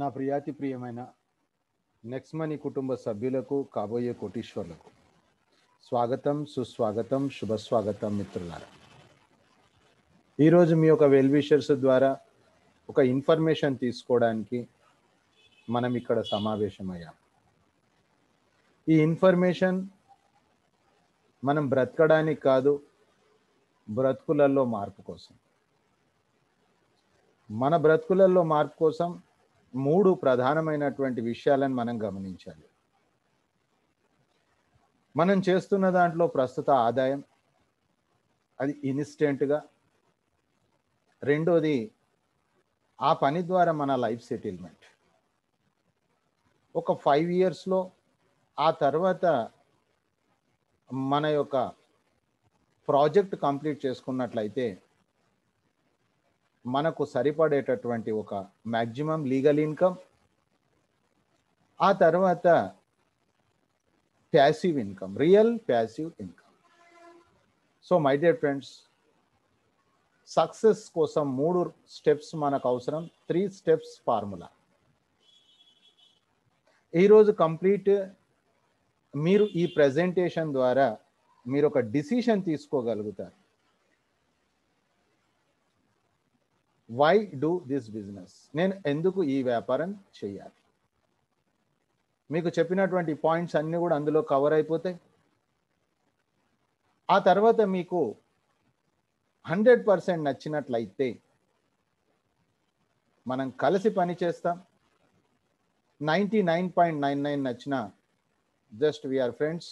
నా ప్రియాతి ప్రియమైన మనీ కుటుంబ సభ్యులకు కాబోయే కోటీశ్వర్లకు స్వాగతం సుస్వాగతం శుభస్వాగతం మిత్రులారా ఈరోజు మీ యొక్క వెల్విషర్స్ ద్వారా ఒక ఇన్ఫర్మేషన్ తీసుకోవడానికి మనం ఇక్కడ సమావేశమయ్యాం ఈ ఇన్ఫర్మేషన్ మనం బ్రతకడానికి కాదు బ్రతుకులలో మార్పు కోసం మన బ్రతుకులలో మార్పు కోసం మూడు ప్రధానమైనటువంటి విషయాలను మనం గమనించాలి మనం చేస్తున్న దాంట్లో ప్రస్తుత ఆదాయం అది ఇన్స్టెంట్గా రెండోది ఆ పని ద్వారా మన లైఫ్ సెటిల్మెంట్ ఒక ఫైవ్ ఇయర్స్లో ఆ తర్వాత మన యొక్క ప్రాజెక్ట్ కంప్లీట్ చేసుకున్నట్లయితే మనకు సరిపడేటటువంటి ఒక మ్యాక్సిమం లీగల్ ఇన్కమ్ ఆ తర్వాత passive income real passive income so my dear friends success కోసం మూడు స్టెప్స్ మనకు అవసరం త్రీ స్టెప్స్ ఫార్ములా ఈరోజు కంప్లీట్ మీరు ఈ ప్రజెంటేషన్ ద్వారా మీరు ఒక డిసిషన్ తీసుకోగలుగుతారు వై డూ దిస్ బిజినెస్ నేను ఎందుకు ఈ వ్యాపారం చేయాలి మీకు చెప్పినటువంటి పాయింట్స్ అన్నీ కూడా అందులో కవర్ అయిపోతాయి ఆ తర్వాత మీకు హండ్రెడ్ పర్సెంట్ నచ్చినట్లయితే మనం కలిసి పని చేస్తాం ninety nine point nine nine నచ్చిన జస్ట్ వీఆర్ ఫ్రెండ్స్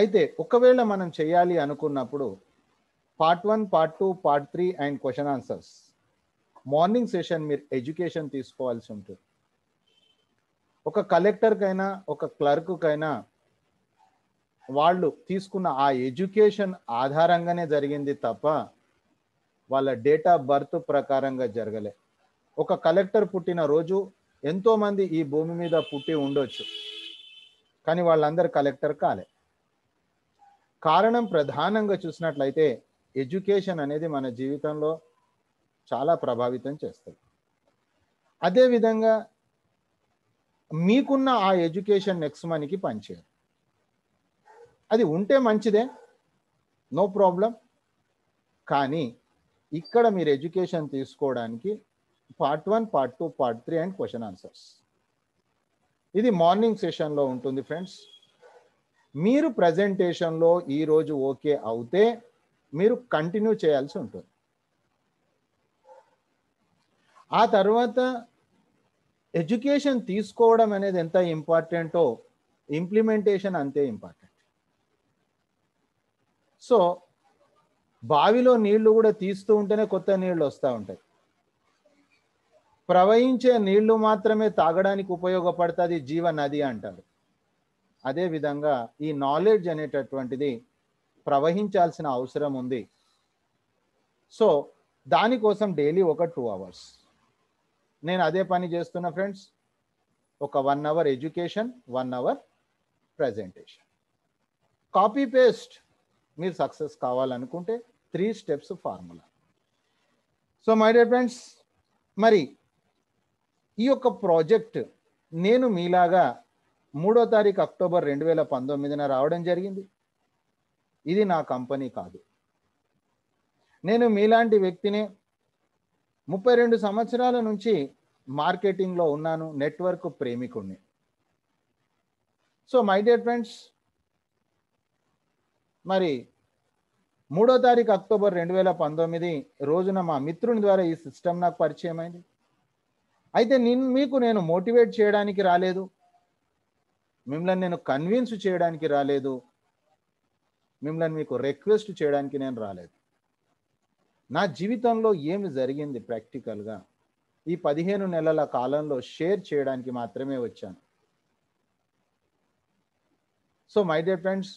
అయితే ఒకవేళ మనం చేయాలి అనుకున్నప్పుడు part one part two part three and question answers morning session మీరు ఎడ్యుకేషన్ తీసుకోవాల్సి ఉంటుంది ఒక కలెక్టర్కైనా ఒక క్లర్క్కైనా వాళ్ళు తీసుకున్న ఆ ఎడ్యుకేషన్ ఆధారంగానే జరిగింది తప్ప వాళ్ళ డేట్ ఆఫ్ బర్త్ ప్రకారంగా జరగలే ఒక కలెక్టర్ పుట్టిన రోజు ఎంతోమంది ఈ భూమి మీద పుట్టి ఉండొచ్చు కానీ వాళ్ళందరూ కలెక్టర్ కాలే కారణం ప్రధానంగా చూసినట్లయితే ఎడ్యుకేషన్ అనేది మన జీవితంలో చాలా ప్రభావితం చేస్తుంది అదేవిధంగా మీకున్న ఆ ఎడ్యుకేషన్ నెక్స్ట్ మనకి పనిచేయాలి అది ఉంటే మంచిదే నో ప్రాబ్లం కానీ ఇక్కడ మీరు ఎడ్యుకేషన్ తీసుకోవడానికి part one part two part three and question answers ఇది మార్నింగ్ సెషన్లో ఉంటుంది ఫ్రెండ్స్ మీరు ప్రజెంటేషన్లో ఈరోజు ఓకే అవుతే మీరు కంటిన్యూ చేయాల్సి ఉంటుంది ఆ తర్వాత ఎడ్యుకేషన్ తీసుకోవడం అనేది ఎంత ఇంపార్టెంటో ఇంప్లిమెంటేషన్ అంతే ఇంపార్టెంట్ సో బావిలో నీళ్లు కూడా తీస్తూ ఉంటేనే కొత్త నీళ్ళు వస్తూ ఉంటాయి ప్రవహించే నీళ్లు మాత్రమే తాగడానికి ఉపయోగపడుతుంది జీవ నది అంటారు అదేవిధంగా ఈ నాలెడ్జ్ అనేటటువంటిది ప్రవహించాల్సిన అవసరం ఉంది సో దానికోసం డైలీ ఒక టూ అవర్స్ నేను అదే పని చేస్తున్నా ఫ్రెండ్స్ ఒక one hour education one hour presentation copy paste మీరు సక్సెస్ కావాలనుకుంటే three steps formula so my dear friends మరి ఈ యొక్క ప్రాజెక్ట్ నేను మీలాగా మూడో తారీఖు అక్టోబర్ రెండు వేల పంతొమ్మిదిన రావడం జరిగింది ఇది నా కంపెనీ కాదు నేను మీలాంటి వ్యక్తిని ముప్పై రెండు సంవత్సరాల నుంచి మార్కెటింగ్లో ఉన్నాను నెట్వర్క్ ప్రేమికుణ్ణి సో మై డియర్ ఫ్రెండ్స్ మరి మూడో తారీఖు అక్టోబర్ రెండు వేల పంతొమ్మిది రోజున మా మిత్రుని ద్వారా ఈ సిస్టమ్ నాకు పరిచయం అయింది అయితే నేను మీకు నేను మోటివేట్ చేయడానికి రాలేదు మిమ్మల్ని నేను కన్విన్స్ చేయడానికి రాలేదు మిమ్మల్ని మీకు రిక్వెస్ట్ చేయడానికి నేను రాలేదు నా జీవితంలో ఏమి జరిగింది ప్రాక్టికల్గా ఈ పదిహేను నెలల కాలంలో షేర్ చేయడానికి మాత్రమే వచ్చాను సో మై డియర్ ఫ్రెండ్స్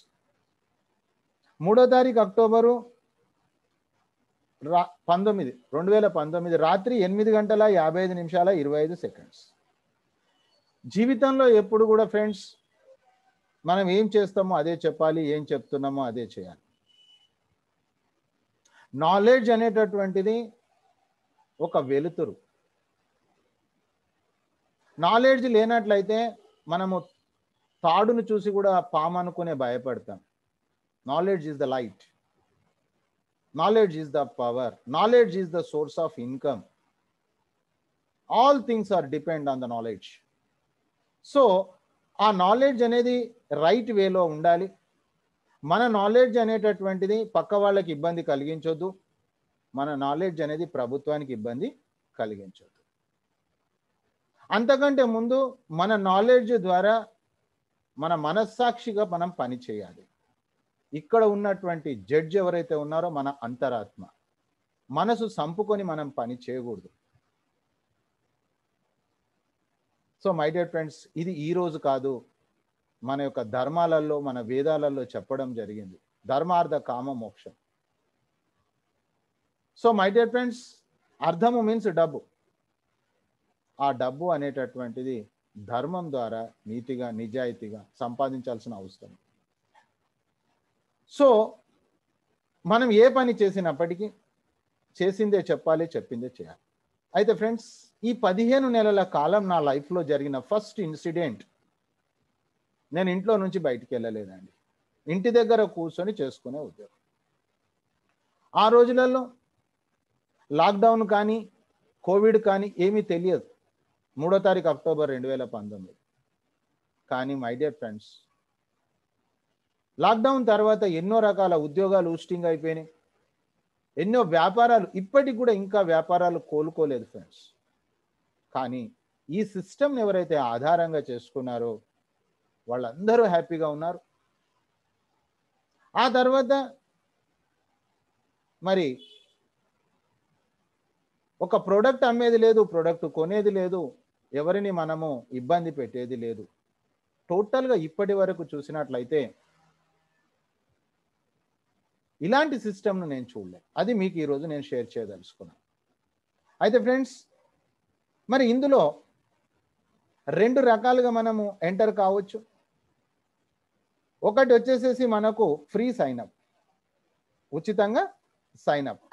మూడో తారీఖు అక్టోబరు రా పంతొమ్మిది రెండు వేల పంతొమ్మిది రాత్రి ఎనిమిది గంటల యాభై ఐదు నిమిషాల ఇరవై ఐదు సెకండ్స్ జీవితంలో ఎప్పుడు కూడా ఫ్రెండ్స్ మనం ఏం చేస్తామో అదే చెప్పాలి ఏం చెప్తున్నామో అదే చేయాలి నాలెడ్జ్ అనేటటువంటిది ఒక వెలుతురు నాలెడ్జ్ లేనట్లయితే మనము తాడును చూసి కూడా పాము అనుకునే భయపడతాం knowledge is the light knowledge is the power knowledge is the source of income all things are depend on the knowledge so ఆ నాలెడ్జ్ అనేది రైట్ వేలో ఉండాలి మన నాలెడ్జ్ అనేటటువంటిది పక్క వాళ్ళకి ఇబ్బంది కలిగించొద్దు మన నాలెడ్జ్ అనేది ప్రభుత్వానికి ఇబ్బంది కలిగించొద్దు అంతకంటే ముందు మన నాలెడ్జ్ ద్వారా మన మనస్సాక్షిగా మనం పని చేయాలి ఇక్కడ ఉన్నటువంటి జడ్జ్ ఎవరైతే ఉన్నారో మన అంతరాత్మ మనసు సంపుకొని మనం పని చేయకూడదు సో మై డియర్ ఫ్రెండ్స్ ఇది ఈ రోజు కాదు మన యొక్క ధర్మాలలో మన వేదాలలో చెప్పడం జరిగింది ధర్మార్థ కామ మోక్షం సో మై డియర్ ఫ్రెండ్స్ అర్థము మీన్స్ డబ్బు ఆ డబ్బు అనేటటువంటిది ధర్మం ద్వారా నీతిగా నిజాయితీగా సంపాదించాల్సిన అవసరం సో మనం ఏ పని చేసినప్పటికీ చేసిందే చెప్పాలి చెప్పిందే చేయాలి అయితే ఫ్రెండ్స్ ఈ పదిహేను నెలల కాలం నా లైఫ్లో జరిగిన ఫస్ట్ ఇన్సిడెంట్ నేను ఇంట్లో నుంచి బయటికి వెళ్ళలేదండి ఇంటి దగ్గర కూర్చొని చేసుకునే ఉద్యోగం ఆ రోజులలో లాక్డౌన్ కానీ కోవిడ్ కానీ ఏమీ తెలియదు మూడో తారీఖు అక్టోబర్ రెండు వేల పంతొమ్మిది కానీ మై డియర్ ఫ్రెండ్స్ లాక్డౌన్ తర్వాత ఎన్నో రకాల ఉద్యోగాలు ఊస్టింగ్ అయిపోయినాయి ఎన్నో వ్యాపారాలు ఇప్పటికి కూడా ఇంకా వ్యాపారాలు కోలుకోలేదు ఫ్రెండ్స్ కానీ ఈ సిస్టమ్ని ఎవరైతే ఆధారంగా చేసుకున్నారో వాళ్ళందరూ హ్యాపీగా ఉన్నారు ఆ తర్వాత మరి ఒక ప్రోడక్ట్ అమ్మేది లేదు ప్రోడక్ట్ కొనేది లేదు ఎవరిని మనము ఇబ్బంది పెట్టేది లేదు టోటల్గా ఇప్పటి వరకు చూసినట్లయితే ఇలాంటి సిస్టమ్ను నేను చూడలేదు అది మీకు ఈరోజు నేను షేర్ చేయదలుచుకున్నాను అయితే ఫ్రెండ్స్ మరి ఇందులో రెండు రకాలుగా మనము ఎంటర్ కావచ్చు ఒకటి వచ్చేసేసి మనకు ఫ్రీ సైన్అప్ ఉచితంగా సైన్అప్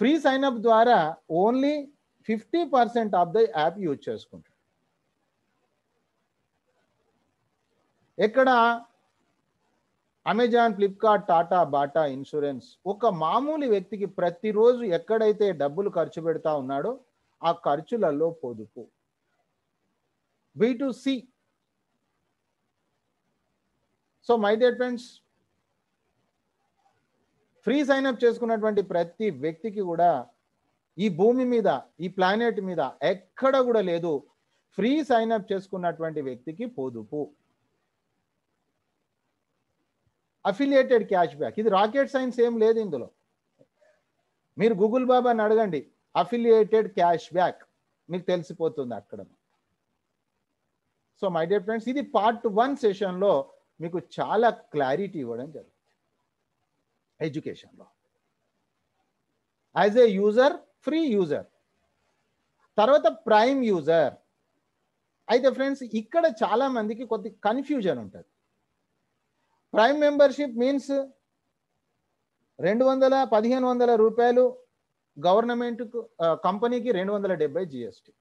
ఫ్రీ సైన్అప్ ద్వారా only fifty percent of the app use చేసుకుంటాం ఎక్కడ Amazon Flipkart Tata Bata insurance ఒక మామూలు వ్యక్తికి ప్రతిరోజు ఎక్కడైతే డబ్బులు ఖర్చు పెడతా ఉన్నాడో ఆ ఖర్చులలో పొదుపు B to C so my dear friends free sign up చేసుకున్నటువంటి ప్రతి వ్యక్తికి కూడా ఈ భూమి మీద ఈ ప్లానెట్ మీద ఎక్కడ కూడా లేదు ఫ్రీ సైన్ అప్ చేసుకున్నటువంటి వ్యక్తికి పొదుపు అఫిలియేటెడ్ క్యాష్ బ్యాక్ ఇది రాకెట్ సైన్స్ ఏం లేదు ఇందులో మీరు గూగుల్ బాబాని అడగండి అఫిలియేటెడ్ క్యాష్ బ్యాక్ మీకు తెలిసిపోతుంది అక్కడ సో మై డియర్ ఫ్రెండ్స్ ఇది పార్ట్ వన్ సెషన్లో మీకు చాలా క్లారిటీ ఇవ్వడం జరుగుతుంది ఎడ్యుకేషన్లో as a user free user తర్వాత ప్రైమ్ యూజర్ అయితే ఫ్రెండ్స్ ఇక్కడ చాలా మందికి కొద్ది కన్ఫ్యూజన్ ఉంటుంది ప్రైమ్ మెంబర్షిప్ మీన్స్ రెండు వందల పదిహేను వందల రూపాయలు గవర్నమెంట్ కంపెనీకి రెండు వందల డెబ్బై జిఎస్టి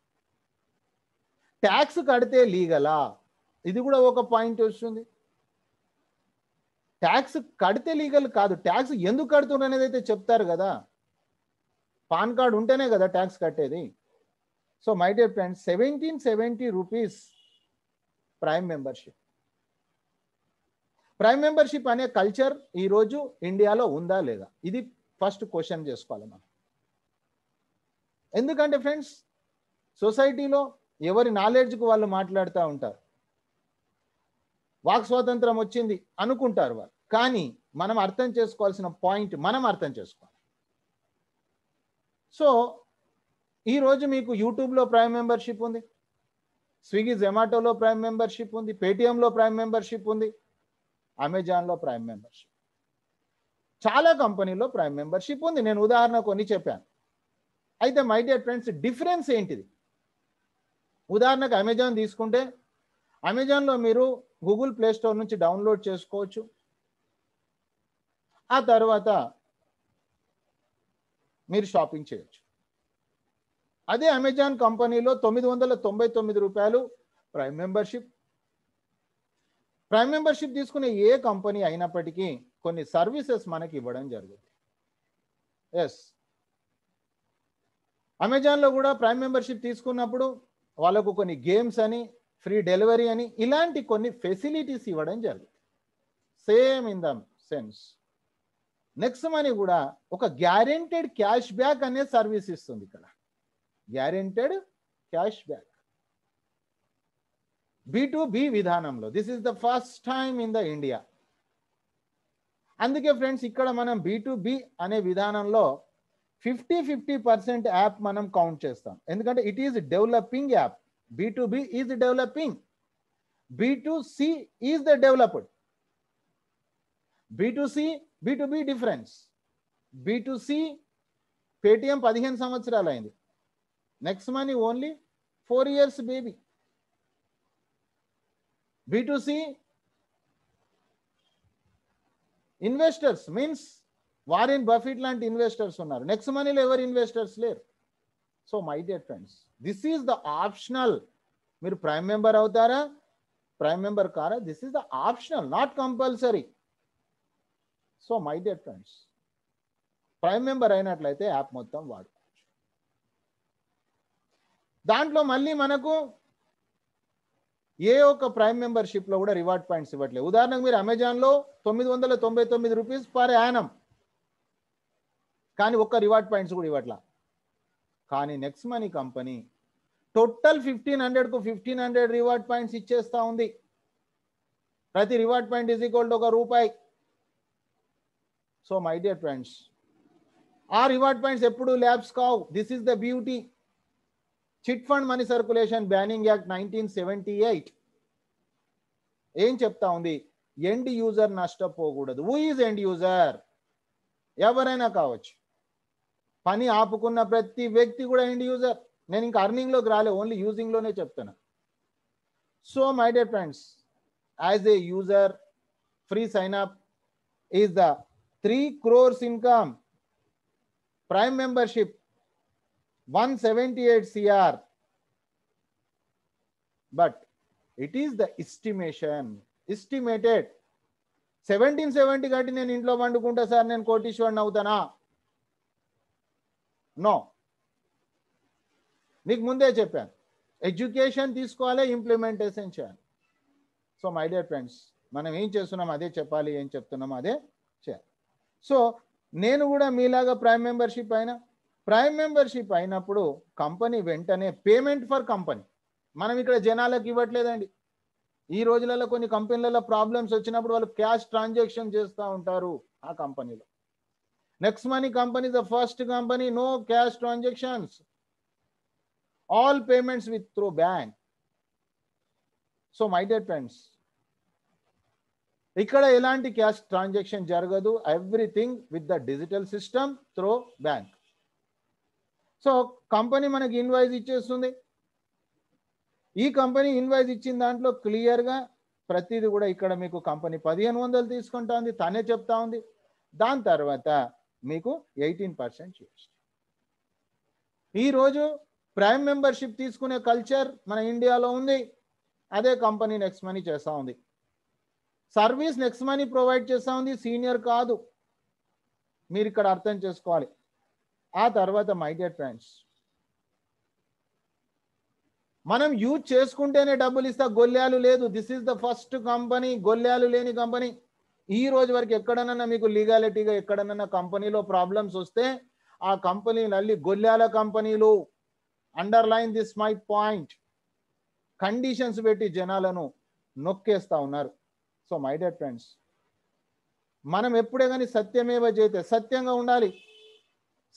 ట్యాక్స్ కడితే లీగలా ఇది కూడా ఒక పాయింట్ వస్తుంది ట్యాక్స్ కడితే లీగల్ కాదు ట్యాక్స్ ఎందుకు కడుతున్నారు అనేది అయితే చెప్తారు కదా పాన్ కార్డ్ ఉంటేనే కదా ట్యాక్స్ కట్టేది so my dear friends seventeen seventy rupees prime membership prime membership అనే కల్చర్ ఈరోజు ఇండియాలో ఉందా లేదా ఇది ఫస్ట్ క్వశ్చన్ చేసుకోవాలి మనం ఎందుకంటే ఫ్రెండ్స్ సొసైటీలో ఎవరి నాలెడ్జ్కి వాళ్ళు మాట్లాడుతూ ఉంటారు వాక్ స్వాతంత్రం వచ్చింది అనుకుంటారు వాళ్ళు కానీ మనం అర్థం చేసుకోవాల్సిన పాయింట్ మనం అర్థం చేసుకోవాలి సో ఈరోజు మీకు యూట్యూబ్లో ప్రైమ్ మెంబర్షిప్ ఉంది స్విగ్గీ జొమాటోలో ప్రైమ్ మెంబర్షిప్ ఉంది పేటిఎంలో ప్రైమ్ మెంబర్షిప్ ఉంది అమెజాన్లో ప్రైమ్ మెంబర్షిప్ చాలా కంపెనీలో ప్రైమ్ మెంబర్షిప్ ఉంది నేను ఉదాహరణ కొన్ని చెప్పాను అయితే మై డియర్ ఫ్రెండ్స్ డిఫరెన్స్ ఏంటిది ఉదాహరణకు అమెజాన్ తీసుకుంటే అమెజాన్లో మీరు గూగుల్ ప్లే స్టోర్ నుంచి డౌన్లోడ్ చేసుకోవచ్చు ఆ తర్వాత మీరు షాపింగ్ చేయొచ్చు అదే అమెజాన్ కంపెనీలో తొమ్మిది వందల తొంభై తొమ్మిది రూపాయలు ప్రైమ్ మెంబర్షిప్ ప్రైమ్ మెంబర్షిప్ తీసుకునే ఏ కంపెనీ అయినప్పటికీ కొన్ని సర్వీసెస్ మనకి ఇవ్వడం జరుగుతుంది ఎస్ అమెజాన్లో కూడా ప్రైమ్ మెంబర్షిప్ తీసుకున్నప్పుడు వాళ్ళకు కొన్ని గేమ్స్ అని ఫ్రీ డెలివరీ అని ఇలాంటి కొన్ని ఫెసిలిటీస్ ఇవ్వడం జరిగింది same in the sense next money కూడా ఒక గ్యారెంటెడ్ క్యాష్ బ్యాక్ అనే సర్వీస్ ఇస్తుంది ఇక్కడ guaranteed cash back B to B విధానంలో this is the first time in the India అందుకే ఫ్రెండ్స్ ఇక్కడ మనం బి టు బి అనే విధానంలో ఫిఫ్టీ ఫిఫ్టీ పర్సెంట్ యాప్ మనం కౌంట్ చేస్తాం ఎందుకంటే it is developing app B to B is developing B to C is the developed B to C be to B difference B to C Paytm పదిహేను సంవత్సరాలు అయింది next money only four years baby B to C investors means Warren Buffett లాంటి investors ఉన్నారు నెక్స్ట్ మనీలో ఎవరు investors లేరు so my dear friends this is the optional మీరు ప్రైమ్ మెంబర్ అవుతారా ప్రైమ్ మెంబర్ కారా this is the optional not compulsory so my dear friends prime member అయినట్లయితే యాప్ మొత్తం వాడుకోవచ్చు దాంట్లో మళ్ళీ మనకు ఏ ఒక్క ప్రైమ్ మెంబర్షిప్లో కూడా రివార్డ్ పాయింట్స్ ఇవ్వట్లేదు ఉదాహరణకు మీరు అమెజాన్లో తొమ్మిది వందల తొంభై తొమ్మిది రూపీస్ పర్ యానం కానీ ఒక్క రివార్డ్ పాయింట్స్ కూడా ఇవ్వట్లా కానీ next money company total fifteen హండ్రెడ్కు ఫిఫ్టీన్ హండ్రెడ్ రివార్డ్ పాయింట్స్ ఇచ్చేస్తూ ఉంది ప్రతి reward point is equal to ఒక రూపాయి సో మై డియర్ ఫ్రెండ్స్ ఆ రివార్డ్ పాయింట్స్ ఎప్పుడు ల్యాబ్స్ కావు this is the beauty chit fund money circulation banning act nineteen seventy eight ఏం చెప్తా ఉంది ఎండ్ యూజర్ నష్టపోకూడదు హూ ఈజ్ ఎండ్ యూజర్ ఎవరైనా కావచ్చు పని ఆపుకున్న ప్రతి వ్యక్తి కూడా ఎండ్ యూజర్ నేను ఇంకా అర్నింగ్లోకి రాలే ఓన్లీ యూజింగ్లోనే చెప్తాను so my dear friends as a user free sign up is the three crores income prime membership one seventy eight CR but it is the estimation estimated seventeen seventy కట్టి నేను ఇంట్లో వండుకుంటా sir నేను కోటీశ్వరిని అవుతానా నో మీకు ముందే చెప్పాను ఎడ్యుకేషన్ తీసుకోవాలి implementation చేయాలి సో మై డియర్ ఫ్రెండ్స్ మనం ఏం చేస్తున్నాం అదే చెప్పాలి ఏం చెప్తున్నాం అదే చేయాలి సో నేను కూడా మీలాగా ప్రైమ్ మెంబర్షిప్ అయినా ప్రైమ్ మెంబర్షిప్ అయినప్పుడు కంపెనీ వెంటనే పేమెంట్ ఫర్ కంపెనీ మనం ఇక్కడ జనాలకు ఇవ్వట్లేదండి ఈ రోజులలో కొన్ని కంపెనీలలో ప్రాబ్లమ్స్ వచ్చినప్పుడు వాళ్ళు క్యాష్ ట్రాన్సాక్షన్ చేస్తూ ఉంటారు ఆ కంపెనీలో next money company the first company no cash transactions all payments with through bank so my dear friends ఇక్కడ ఎలాంటి క్యాష్ ట్రాన్సాక్షన్ జరగదు everything with the digital system through bank so company మనకి invoice ఇచ్చేస్తుంది ఈ కంపెనీ ఇన్వాయిస్ ఇచ్చిన దాంట్లో క్లియర్గా ప్రతిదీ కూడా ఇక్కడ మీకు కంపెనీ పదిహేను వందలు తీసుకుంటా ఉంది తనే చెప్తా ఉంది దాని తర్వాత మీకు ఎయిటీన్ పర్సెంట్ జిఎస్టీ ఈరోజు ప్రైమ్ మెంబర్షిప్ తీసుకునే కల్చర్ మన ఇండియాలో ఉంది అదే కంపెనీ నెక్స్ట్ మనీ చేస్తూ ఉంది సర్వీస్ నెక్స్ట్ మనీ ప్రొవైడ్ చేస్తూ ఉంది సీనియర్ కాదు మీరు ఇక్కడ అర్థం చేసుకోవాలి ఆ తర్వాత మై డియర్ ఫ్రెండ్స్ మనం యూజ్ చేసుకుంటేనే డబ్బులు ఇస్తా గొల్లాలు లేదు this is the first company గొల్లాలు లేని కంపెనీ ఈ రోజు వరకు ఎక్కడనన్నా మీకు లీగాలిటీగా ఎక్కడనన్నా కంపెనీలో ప్రాబ్లమ్స్ వస్తే ఆ కంపెనీలు అల్లి గొల్లాల కంపెనీలు underline this my point conditions పెట్టి జనాలను నొక్కేస్తా ఉన్నారు సో మై డెడ్ ఫ్రెండ్స్ మనం ఎప్పుడే కానీ సత్యమేవ చేతే సత్యంగా ఉండాలి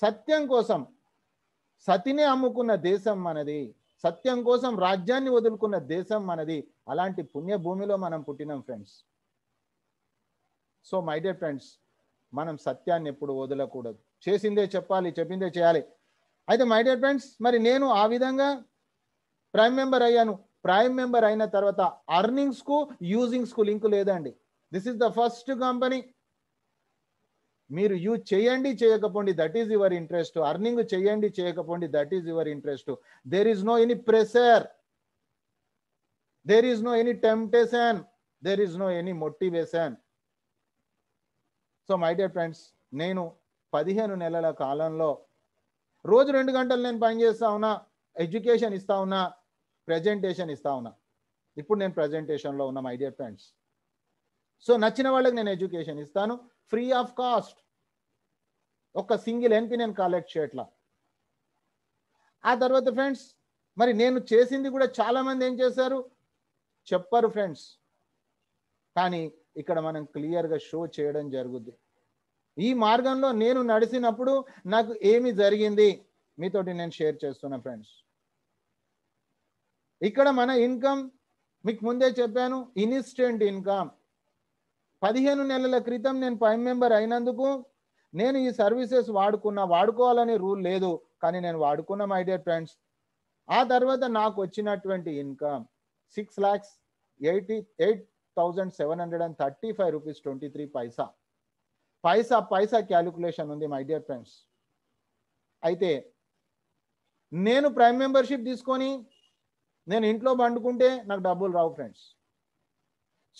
సత్యం కోసం సతిని అమ్ముకున్న దేశం మనది సత్యం కోసం రాజ్యాన్ని వదులుకున్న దేశం మనది అలాంటి పుణ్యభూమిలో మనం పుట్టినాం friends so my dear friends మనం సత్యాన్ని ఎప్పుడు వదలకూడదు చేసిందే చెప్పాలి చెప్పిందే చేయాలి అయితే మై డియర్ ఫ్రెండ్స్ మరి నేను ఆ విధంగా ప్రైమ్ మెంబర్ అయ్యాను ప్రైమ్ మెంబర్ అయిన తర్వాత అర్నింగ్స్కు యూజింగ్స్కు లింక్ లేదండి this is the first company మీరు యూజ్ చేయండి చేయకపోండి that is your interest earning చేయండి చేయకపోండి that is your interest there is no any pressure there is no any temptation there is no any motivation so my dear friends నేను పదిహేను నెలల కాలంలో రోజు రెండు గంటలు నేను పనిచేస్తా ఉన్నా ఎడ్యుకేషన్ ఇస్తా ఉన్నా ప్రజెంటేషన్ ఇస్తా ఉన్నా ఇప్పుడు నేను ప్రజెంటేషన్లో ఉన్న మై డియర్ ఫ్రెండ్స్ సో నచ్చిన వాళ్ళకి నేను ఎడ్యుకేషన్ ఇస్తాను ఫ్రీ ఆఫ్ కాస్ట్ ఒక సింగిల్ ఎన్పి నేను కలెక్ట్ చేయట్లా ఆ తర్వాత ఫ్రెండ్స్ మరి నేను చేసింది కూడా చాలామంది ఏం చేశారు చెప్పరు ఫ్రెండ్స్ కానీ ఇక్కడ మనం క్లియర్గా షో చేయడం జరుగుద్ది ఈ మార్గంలో నేను నడిచినప్పుడు నాకు ఏమి జరిగింది మీతోటి నేను షేర్ చేస్తున్నా ఫ్రెండ్స్ ఇక్కడ మన ఇన్కమ్ మీకు ముందే చెప్పాను ఇన్స్టెంట్ ఇన్కమ్ పదిహేను నెలల క్రితం నేను ప్రైమ్ మెంబర్ అయినందుకు నేను ఈ సర్వీసెస్ వాడుకున్నా వాడుకోవాలనే రూల్ లేదు కానీ నేను వాడుకున్న మై డియర్ ఫ్రెండ్స్ ఆ తర్వాత నాకు వచ్చినటువంటి income six lakhs eighty eight thousand seven hundred and thirty five rupees twenty three paisa paisa paisa calculation ఉంది మై డియర్ ఫ్రెండ్స్ అయితే నేను ప్రైమ్ మెంబర్షిప్ తీసుకొని నేను ఇంట్లో పండుకుంటే నాకు డబ్బులు రావు ఫ్రెండ్స్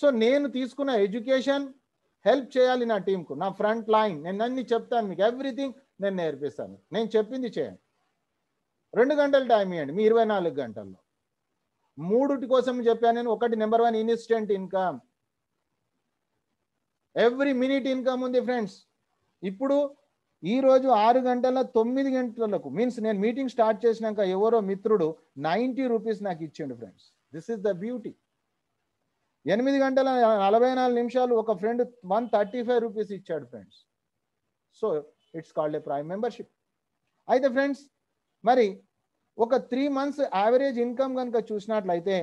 సో నేను తీసుకున్న ఎడ్యుకేషన్ హెల్ప్ చేయాలి నా టీంకు నా ఫ్రంట్ లైన్ నేను అన్ని చెప్తాను మీకు ఎవ్రీథింగ్ నేను నేర్పిస్తాను నేను చెప్పింది చేయండి రెండు గంటలు టైం ఇవ్వండి మీ ఇరవై నాలుగు గంటల్లో మూడుటి కోసం చెప్పాను నేను ఒకటి number one instant income every minute income ఉంది ఫ్రెండ్స్ ఇప్పుడు ఈరోజు ఆరు గంటల తొమ్మిది గంటలకు మీన్స్ నేను మీటింగ్ స్టార్ట్ చేసినాక ఎవరో మిత్రుడు నైంటీ రూపీస్ నాకు ఇచ్చిండు friends this is the beauty ఎనిమిది గంటల నలభై నాలుగు నిమిషాలు ఒక friend one thirty five rupees ఇచ్చాడు friends so it's called a prime membership అయితే ఫ్రెండ్స్ మరి ఒక త్రీ మంత్స్ యావరేజ్ ఇన్కమ్ కనుక చూసినట్లయితే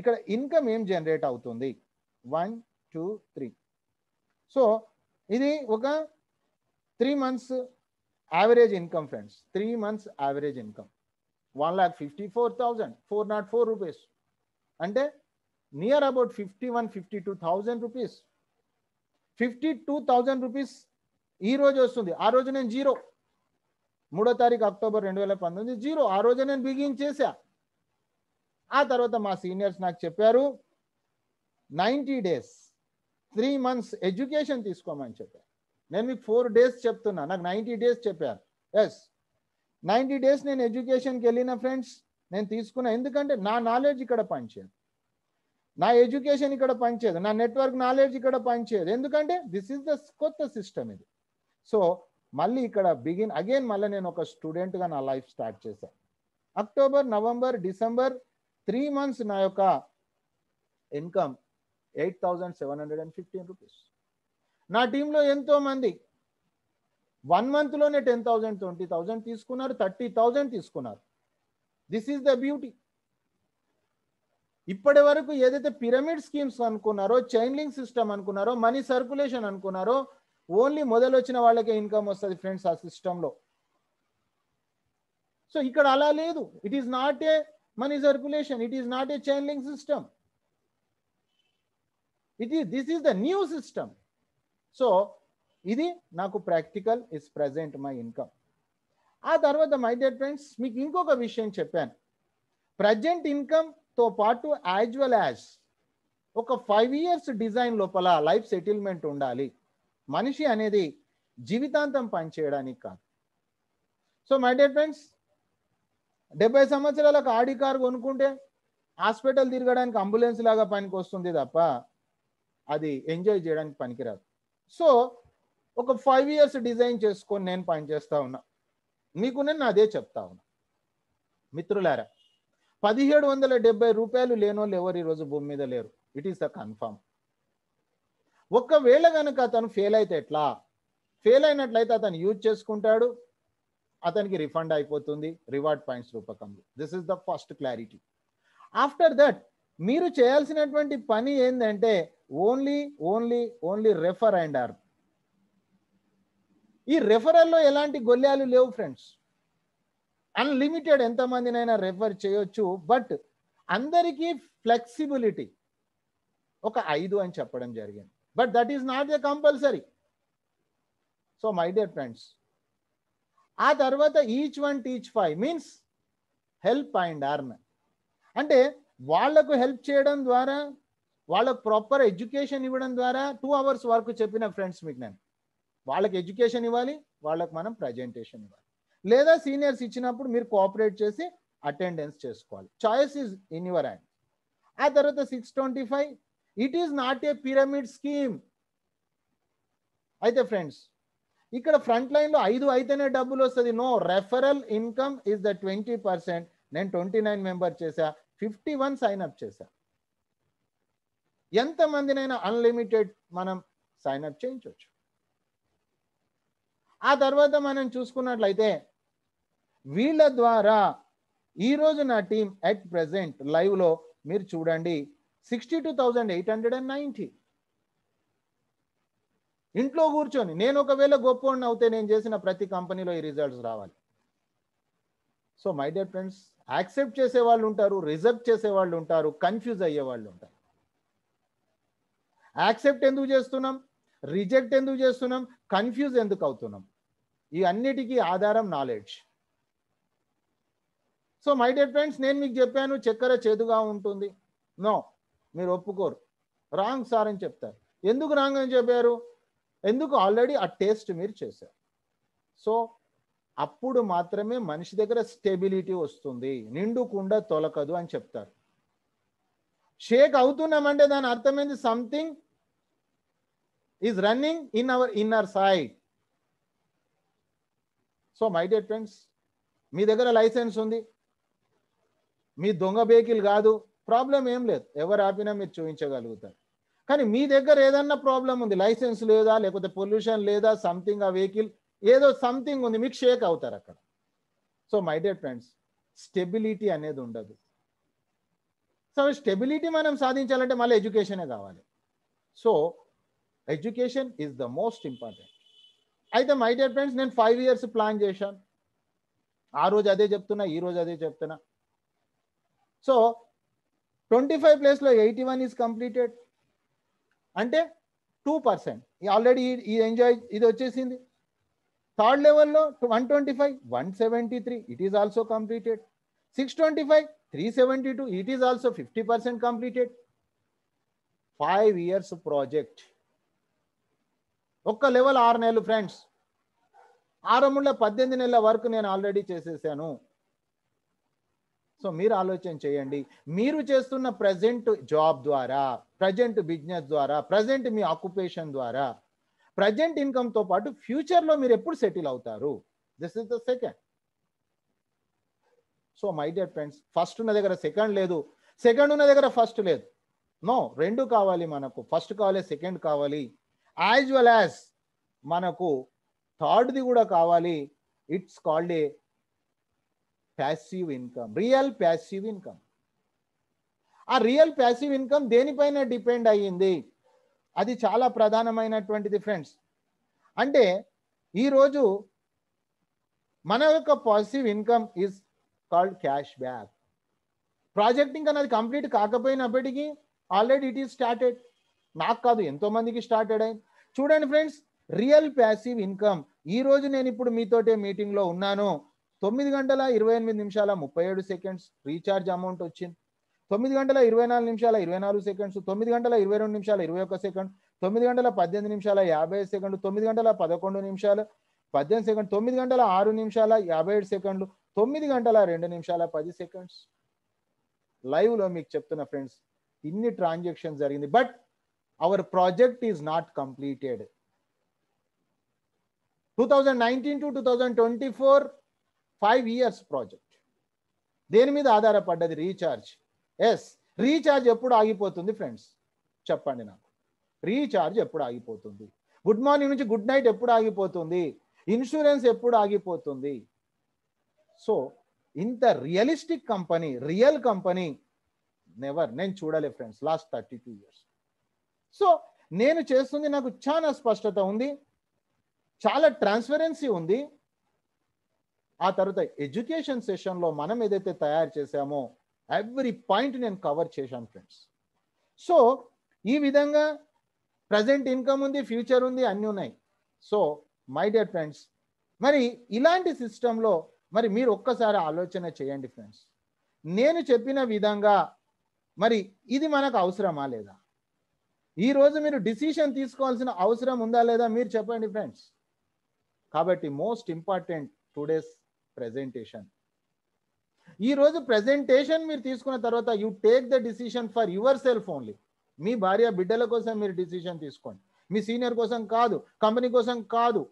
ఇక్కడ ఇన్కమ్ ఏం జనరేట్ అవుతుంది వన్ టూ త్రీ సో ఇది ఒక three months average income friends three months average income one lakh fifty four thousand four nought four rupees అంటే near about fifty one fifty two thousand rupees fifty two thousand rupees ఈ రోజు వస్తుంది ఆ రోజు నేను జీరో మూడో తారీఖు అక్టోబర్ రెండు వేల పంతొమ్మిది జీరో ఆ రోజే నేను చేశా ఆ తర్వాత మా సీనియర్స్ నాకు చెప్పారు ninety days three months education తీసుకోమని చెప్పారు నేను మీకు ఫోర్ డేస్ చెప్తున్నా నాకు నైంటీ డేస్ చెప్పారు ఎస్ నైంటీ డేస్ నేను ఎడ్యుకేషన్కి వెళ్ళిన ఫ్రెండ్స్ నేను తీసుకున్నా ఎందుకంటే నా నాలెడ్జ్ ఇక్కడ పనిచేయదు నా ఎడ్యుకేషన్ ఇక్కడ పనిచేయదు నా నెట్వర్క్ నాలెడ్జ్ ఇక్కడ పనిచేయదు ఎందుకంటే దిస్ ఇస్ ద కొత్త సిస్టమ్ ఇది సో మళ్ళీ ఇక్కడ బిగిన్ అగైన్ మళ్ళీ నేను ఒక స్టూడెంట్గా నా లైఫ్ స్టార్ట్ చేశాను October November December three months నా యొక్క income eight thousand seven hundred and fifteen rupees నా టీంలో ఎంతోమంది వన్ మంత్లోనే టెన్ థౌజండ్ ట్వంటీ థౌజండ్ తీసుకున్నారు థర్టీ థౌజండ్ తీసుకున్నారు దిస్ ఈస్ ద బ్యూటీ ఇప్పటి వరకు ఏదైతే పిరమిడ్ స్కీమ్స్ అనుకున్నారో చైన్లింగ్ సిస్టమ్ అనుకున్నారో మనీ సర్కులేషన్ అనుకున్నారో ఓన్లీ మొదలు వచ్చిన వాళ్ళకే ఇన్కమ్ వస్తుంది ఫ్రెండ్స్ ఆ సిస్టంలో సో ఇక్కడ అలా లేదు it is not a money circulation it is not a chain linking system it is this is the new system so ఇది నాకు practical is present my income ఆ తర్వాత మై డియర్ ఫ్రెండ్స్ మీకు ఇంకొక విషయం చెప్పాను ప్రజెంట్ ఇన్కమ్తో పాటు యాజ్ వెల్ యాజ్ ఒక ఫైవ్ ఇయర్స్ డిజైన్ లోపల లైఫ్ సెటిల్మెంట్ ఉండాలి మనిషి అనేది జీవితాంతం పనిచేయడానికి కాదు సో మై డియర్ ఫ్రెండ్స్ డెబ్బై సంవత్సరాలకు ఆడి కారు కొనుక్కుంటే హాస్పిటల్ తిరగడానికి అంబులెన్స్ లాగా పనికి వస్తుంది తప్ప అది ఎంజాయ్ చేయడానికి పనికిరాదు సో ఒక ఫైవ్ ఇయర్స్ డిజైన్ చేసుకొని నేను పనిచేస్తా ఉన్నా మీకు నేను అదే చెప్తా ఉన్నా మిత్రులారా పదిహేడు వందల డెబ్బై రూపాయలు లేనోళ్ళు ఎవరు ఈరోజు భూమి మీద లేరు ఇట్ ఈస్ ద కన్ఫామ్ ఒక్కవేళ కనుక అతను ఫెయిల్ అయితే ఎట్లా ఫెయిల్ అయినట్లయితే అతను యూజ్ చేసుకుంటాడు అతనికి రిఫండ్ అయిపోతుంది రివార్డ్ పాయింట్స్ రూపకంలో this is the first clarity after that మీరు చేయాల్సినటువంటి పని ఏంటంటే only only only refer and are ఈ రెఫరల్లో ఎలాంటి గొల్లాలు లేవు ఫ్రెండ్స్ అన్లిమిటెడ్ ఎంతమందినైనా రెఫర్ చేయొచ్చు బట్ అందరికీ ఫ్లెక్సిబిలిటీ ఒక ఐదు అని చెప్పడం జరిగింది but that is not the compulsory so my dear friends ఆ తర్వాత each one teach five means help and earn అంటే వాళ్లకు హెల్ప్ చేయడం ద్వారా వాళ్ళకు ప్రాపర్ ఎడ్యుకేషన్ ఇవ్వడం ద్వారా టూ అవర్స్ వర్క్ చెప్పిన ఫ్రెండ్స్ మీకు నేను వాళ్ళకి ఎడ్యుకేషన్ ఇవ్వాలి వాళ్ళకు మనం ప్రజెంటేషన్ ఇవ్వాలి లేదా సీనియర్స్ ఇచ్చినప్పుడు మీరు కోఆపరేట్ చేసి అటెండెన్స్ చేసుకోవాలి choice is in your hand ఆ తర్వాత six twenty five it is not a pyramid scheme అయితే ఫ్రెండ్స్ ఇక్కడ ఫ్రంట్ లో ఐదు అయితేనే డబ్బులు వస్తుంది no referral income is the twenty percent నేను ట్వంటీ నైన్ మెంబర్ చేశా ఫిఫ్టీ వన్ సైన్ అప్ చేశా ఎంతమందినైనా అన్లిమిటెడ్ మనం సైన్ అప్ చేయించవచ్చు ఆ తర్వాత మనం చూసుకున్నట్లయితే వీళ్ళ ద్వారా ఈరోజు నా టీం అట్ ప్రజెంట్ లైవ్లో మీరు చూడండి 62890 ఇంట్లో కూర్చొని నేను ఒకవేళ గొప్పవాడిని అవుతే నేను చేసిన ప్రతి కంపెనీలో ఈ రిజల్ట్స్ రావాలి so my dear friends accept చేసే వాళ్ళు ఉంటారు రిజెక్ట్ చేసే వాళ్ళు ఉంటారు కన్ఫ్యూజ్ అయ్యే వాళ్ళు ఉంటారు యాక్సెప్ట్ ఎందుకు చేస్తున్నాం రిజెక్ట్ ఎందుకు చేస్తున్నాం కన్ఫ్యూజ్ ఎందుకు అవుతున్నాం ఈ అన్నిటికీ ఆధారం knowledge so my dear friends నేను మీకు చెప్పాను చక్కెర చేదుగా ఉంటుంది నో మీరు ఒప్పుకోరు రాంగ్ సార్ అని చెప్తారు ఎందుకు రాంగ్ అని చెప్పారు ఎందుకు ఆల్రెడీ ఆ టేస్ట్ మీరు చేశారు సో అప్పుడు మాత్రమే మనిషి దగ్గర స్టెబిలిటీ వస్తుంది నిండుకుండా తొలకదు అని చెప్తారు షేక్ అవుతున్నామంటే దాని అర్థమైంది something is running in our inner side so my dear friends మీ దగ్గర లైసెన్స్ ఉంది మీ దొంగ బేకిల్ కాదు ప్రాబ్లం ఏం లేదు ఎవరు ఆపినా మీరు చూపించగలుగుతారు కానీ మీ దగ్గర ఏదన్నా ప్రాబ్లం ఉంది లైసెన్స్ లేదా లేకపోతే పొల్యూషన్ లేదా సంథింగ్ ఆ వెహికల్ ఏదో సంథింగ్ ఉంది మీకు షేక్ అవుతారు అక్కడ so my dear friends stability అనేది ఉండదు సో స్టెబిలిటీ మనం సాధించాలంటే మళ్ళీ ఎడ్యుకేషనే కావాలి so education is the most important అయితే మై డియర్ ఫ్రెండ్స్ నేను ఫైవ్ ఇయర్స్ ప్లాన్ చేశాను ఆ రోజు అదే చెప్తున్నా ఈ రోజు అదే చెప్తున్నా సో ట్వంటీ ఫైవ్ ప్లేస్లో ఎయిటీ వన్ ఈజ్ కంప్లీటెడ్ అంటే టూ పర్సెంట్ ఆల్రెడీ ఈ ఎంజాయ్ ఇది వచ్చేసింది థర్డ్ లెవెల్లో one twenty five one seventy three it is also completed six twenty five three seventy two it is also fifty percent completed five years project ఒక్క level ఆరు నెలలు friends ఆరు ముళ్ళ పద్దెనిమిది నెలల వర్క్ నేను ఆల్రెడీ చేసేసాను సో మీరు ఆలోచన చేయండి మీరు చేస్తున్న ప్రజెంట్ జాబ్ ద్వారా ప్రజెంట్ బిజినెస్ ద్వారా ప్రజెంట్ మీ ఆక్యుపేషన్ ద్వారా ప్రజెంట్ ఇన్కమ్తో పాటు ఫ్యూచర్లో మీరు ఎప్పుడు సెటిల్ అవుతారు this is the second so my dear friends first ఉన్న దగ్గర సెకండ్ లేదు సెకండ్ ఉన్న దగ్గర ఫస్ట్ లేదు నో రెండు కావాలి మనకు ఫస్ట్ కావాలి సెకండ్ కావాలి యాజ్ వెల్ యాజ్ మనకు థర్డ్ది కూడా కావాలి it's called a passive income real passive income ఆ రియల్ ప్యాసివ్ ఇన్కమ్ దేనిపైన డిపెండ్ అయ్యింది అది చాలా ప్రధానమైనటువంటిది ఫ్రెండ్స్ అంటే ఈరోజు మన యొక్క positive income is called cash back project ఇంకా నాది కంప్లీట్ కాకపోయినప్పటికీ ఆల్రెడీ ఇట్ ఈస్ స్టార్టెడ్ నాకు కాదు ఎంతో మందికి స్టార్టెడ్ అయింది చూడండి ఫ్రెండ్స్ రియల్ ప్యాసివ్ ఇన్కమ్ ఈరోజు నేను ఇప్పుడు మీతోటే మీటింగ్లో ఉన్నాను తొమ్మిది గంటల ఇరవై ఎనిమిది నిమిషాల ముప్పై ఏడు సెకండ్స్ రీఛార్జ్ అమౌంట్ వచ్చింది తొమ్మిది గంటల ఇరవై నాలుగు నిమిషాల ఇరవై నాలుగు సెకండ్స్ తొమ్మిది గంటల ఇరవై రెండు నిమిషాల ఇరవై ఒక్క సెకండ్ తొమ్మిది గంటల పద్దెనిమిది నిమిషాల యాభై ఐదు సెకండ్లు తొమ్మిది గంటల పదకొండు నిమిషాలు పద్దెనిమిది సెకండ్ తొమ్మిది గంటల ఆరు నిమిషాల యాభై ఏడు సెకండ్లు తొమ్మిది గంటల రెండు నిమిషాల పది సెకండ్స్ లైవ్లో మీకు చెప్తున్నా ఫ్రెండ్స్ ఇన్ని ట్రాన్సాక్షన్ జరిగింది but our project is not completed two thousand nineteen to two thousand twenty four five years project దేని మీద ఆధారపడ్డది రీఛార్జ్ ఎస్ రీఛార్జ్ ఎప్పుడు ఆగిపోతుంది ఫ్రెండ్స్ చెప్పండి నాకు రీఛార్జ్ ఎప్పుడు ఆగిపోతుంది గుడ్ మార్నింగ్ నుంచి గుడ్ నైట్ ఎప్పుడు ఆగిపోతుంది ఇన్సూరెన్స్ ఎప్పుడు ఆగిపోతుంది సో ఇంత realistic company real company never నేను చూడలే friends last thirty two years so నేను చేస్తుంది నాకు చాలా స్పష్టత ఉంది చాలా ట్రాన్స్పరెన్సీ ఉంది ఆ తర్వాత ఎడ్యుకేషన్ సెషన్లో మనం ఏదైతే తయారు చేశామో ఎవ్రీ పాయింట్ నేను కవర్ చేశాను ఫ్రెండ్స్ సో ఈ విధంగా ప్రజెంట్ ఇన్కమ్ ఉంది ఫ్యూచర్ ఉంది అన్నీ ఉన్నాయి సో మై డియర్ ఫ్రెండ్స్ మరి ఇలాంటి సిస్టంలో మరి మీరు ఒక్కసారి ఆలోచన చేయండి ఫ్రెండ్స్ నేను చెప్పిన విధంగా మరి ఇది మనకు అవసరమా లేదా ఈరోజు మీరు డిసిషన్ తీసుకోవాల్సిన అవసరం ఉందా లేదా మీరు చెప్పండి ఫ్రెండ్స్ కాబట్టి మోస్ట్ ఇంపార్టెంట్ టుడేస్ ప్రజెంటేషన్ ఈరోజు ప్రజెంటేషన్ మీరు తీసుకున్న తర్వాత you take the decision for yourself only మీ భార్య బిడ్డల కోసం మీరు డిసిషన్ తీసుకోండి మీ సీనియర్ కోసం కాదు కంపెనీ కోసం కాదు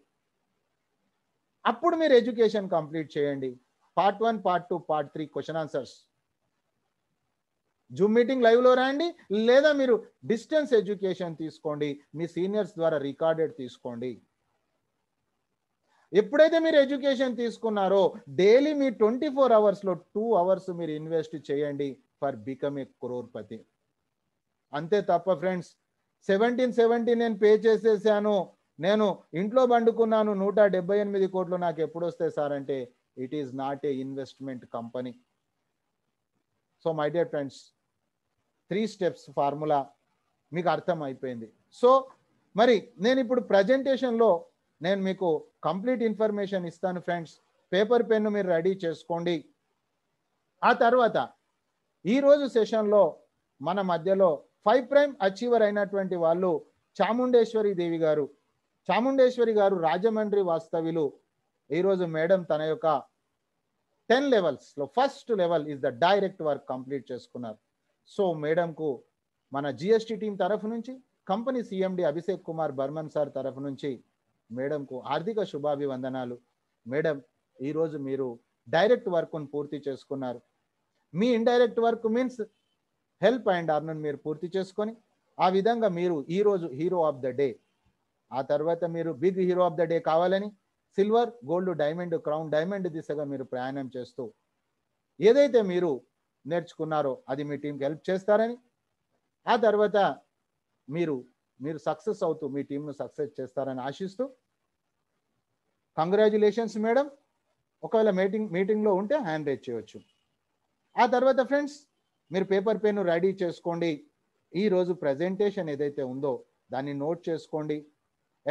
అప్పుడు మీరు ఎడ్యుకేషన్ కంప్లీట్ చేయండి part one part two part three question answers zoom meeting లైవ్లో రాయండి లేదా మీరు డిస్టెన్స్ ఎడ్యుకేషన్ తీసుకోండి మీ సీనియర్స్ ద్వారా రికార్డెడ్ తీసుకోండి ఎప్పుడైతే మీరు ఎడ్యుకేషన్ తీసుకున్నారో డైలీ మీ ట్వంటీ ఫోర్ అవర్స్లో టూ అవర్స్ మీరు ఇన్వెస్ట్ చేయండి ఫర్ బికమ్ ఏ క్రోర్పతి అంతే తప్ప ఫ్రెండ్స్ సెవెంటీన్ సెవెంటీ నేను పే చేసేసాను నేను ఇంట్లో పండుకున్నాను నూట డెబ్బై ఎనిమిది కోట్లు నాకు ఎప్పుడు వస్తాయి సార్ అంటే it is not a investment company so my dear friends three steps formula మీకు అర్థం అయిపోయింది సో మరి నేను ఇప్పుడు ప్రజెంటేషన్లో నేను మీకు కంప్లీట్ ఇన్ఫర్మేషన్ ఇస్తాను ఫ్రెండ్స్ పేపర్ పెన్ను మీరు రెడీ చేసుకోండి ఆ తర్వాత ఈరోజు సెషన్లో మన మధ్యలో ఫైవ్ ప్రైమ్ అచీవర్ అయినటువంటి వాళ్ళు చాముండేశ్వరి దేవి గారు చాముండేశ్వరి గారు రాజమండ్రి వాస్తవ్యులు ఈరోజు మేడం తన యొక్క టెన్ లెవెల్స్లో first level is the direct work complete చేసుకున్నారు సో మేడంకు మన జిఎస్టి టీం తరఫు నుంచి company CMD Abhishek Kumar Burman sir తరఫు నుంచి మేడంకు హార్దిక శుభాభివందనాలు మేడం ఈరోజు మీరు డైరెక్ట్ వర్క్ను పూర్తి చేసుకున్నారు మీ indirect work means help and అర్న్ను మీరు పూర్తి చేసుకొని ఆ విధంగా మీరు ఈరోజు హీరో ఆఫ్ ద డే ఆ తర్వాత మీరు big hero of the day కావాలని silver gold diamond crown diamond దిశగా మీరు ప్రయాణం చేస్తూ ఏదైతే మీరు నేర్చుకున్నారో అది మీ టీంకి హెల్ప్ చేస్తారని ఆ తర్వాత మీరు మీరు సక్సెస్ అవుతూ మీ టీంను సక్సెస్ చేస్తారని ఆశిస్తూ కంగ్రాచులేషన్స్ మేడం ఒకవేళ మీటింగ్ మీటింగ్లో ఉంటే హ్యాండ్ రేజ్ చేయవచ్చు ఆ తర్వాత ఫ్రెండ్స్ మీరు పేపర్ పెన్ రెడీ చేసుకోండి ఈరోజు ప్రజెంటేషన్ ఏదైతే ఉందో దాన్ని నోట్ చేసుకోండి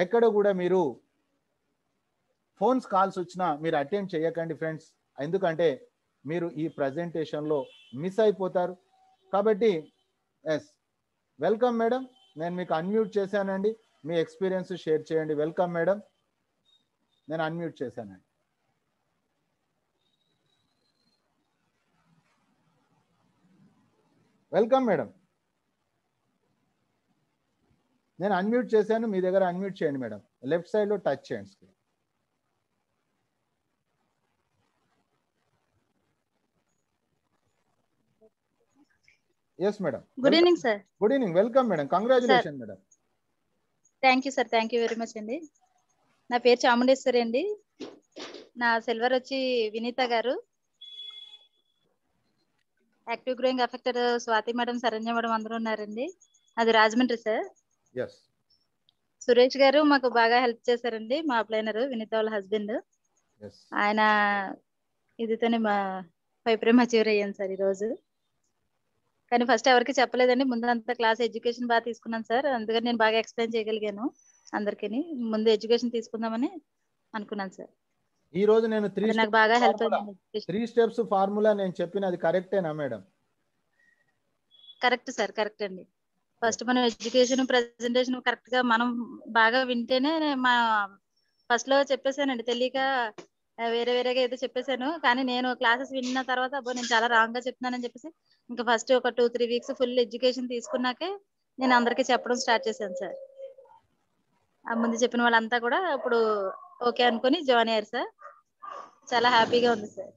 ఎక్కడ కూడా మీరు ఫోన్స్ కాల్స్ వచ్చినా మీరు అటెండ్ చేయకండి ఫ్రెండ్స్ ఎందుకంటే మీరు ఈ ప్రజెంటేషన్లో మిస్ అయిపోతారు కాబట్టి ఎస్ వెల్కమ్ మేడం నేను మీకు అన్మ్యూట్ చేశానండి మీ ఎక్స్పీరియన్స్ షేర్ చేయండి వెల్కమ్ మేడం నేను అన్మ్యూట్ అండి వెల్కమ్ మేడం నేను అన్మ్యూట్ చేశాను మీ దగ్గర అన్మ్యూట్ చేయండి మేడం లెఫ్ట్ సైడ్లో టచ్ చేయండి screen yes madam good evening sir good evening welcome madam congratulation madam thank you sir thank you very much అండి నా పేరు చాముండేశ్వరి అండి నా సిల్వర్ వచ్చి వినీత గారు active growing affected Swathi madam సరంజ మేడం అందరూ ఉన్నారండి అది రాజమండ్రి సార్ సురేష్ గారు మాకు బాగా హెల్ప్ చేశారండి మా ప్లైనర్ వినీత వాళ్ళ హస్బెండ్ ఆయన ఇదితోనే మా ప్రేమ అచీవర్ అయ్యాను సార్ ఈరోజు కానీ ఫస్ట్ ఎవరికి చెప్పలేదండి ముందంతా క్లాస్ ఎడ్యుకేషన్ బాగా తీసుకున్నాను సార్ అందుకని నేను బాగా ఎక్స్ప్లెయిన్ చేయగలిగాను అందరికీ ముందు ఎడ్యుకేషన్ తీసుకుందామని అనుకున్నాను సార్ ఈ రోజు నేను త్రీ నాకు బాగా హెల్ప్ త్రీ స్టెప్స్ ఫార్ములా నేను చెప్పిన అది కరెక్టేనా మేడం కరెక్ట్ సార్ కరెక్ట్ అండి ఫస్ట్ మనం ఎడ్యుకేషన్ ప్రెజెంటేషన్ కరెక్ట్ గా మనం బాగా వింటేనే మా ఫస్ట్ లో చెప్పేశానండి తెలియక వేరే వేరేగా ఏదో చెప్పేశాను కానీ నేను క్లాసెస్ విన్న తర్వాత అబ్బో నేను చాలా రాంగ్ గా చెప్తున్నానని చెప్పేసి ఇంకా ఫస్ట్ ఒక two three weeks full education తీసుకున్నాకే నేను అందరికీ చెప్పడం స్టార్ట్ చేశాను సార్ ఆ ముందు చెప్పిన వాళ్ళంతా కూడా ఇప్పుడు ఓకే అనుకుని జాయిన్ అయ్యారు సార్ చాలా హ్యాపీగా ఉంది sir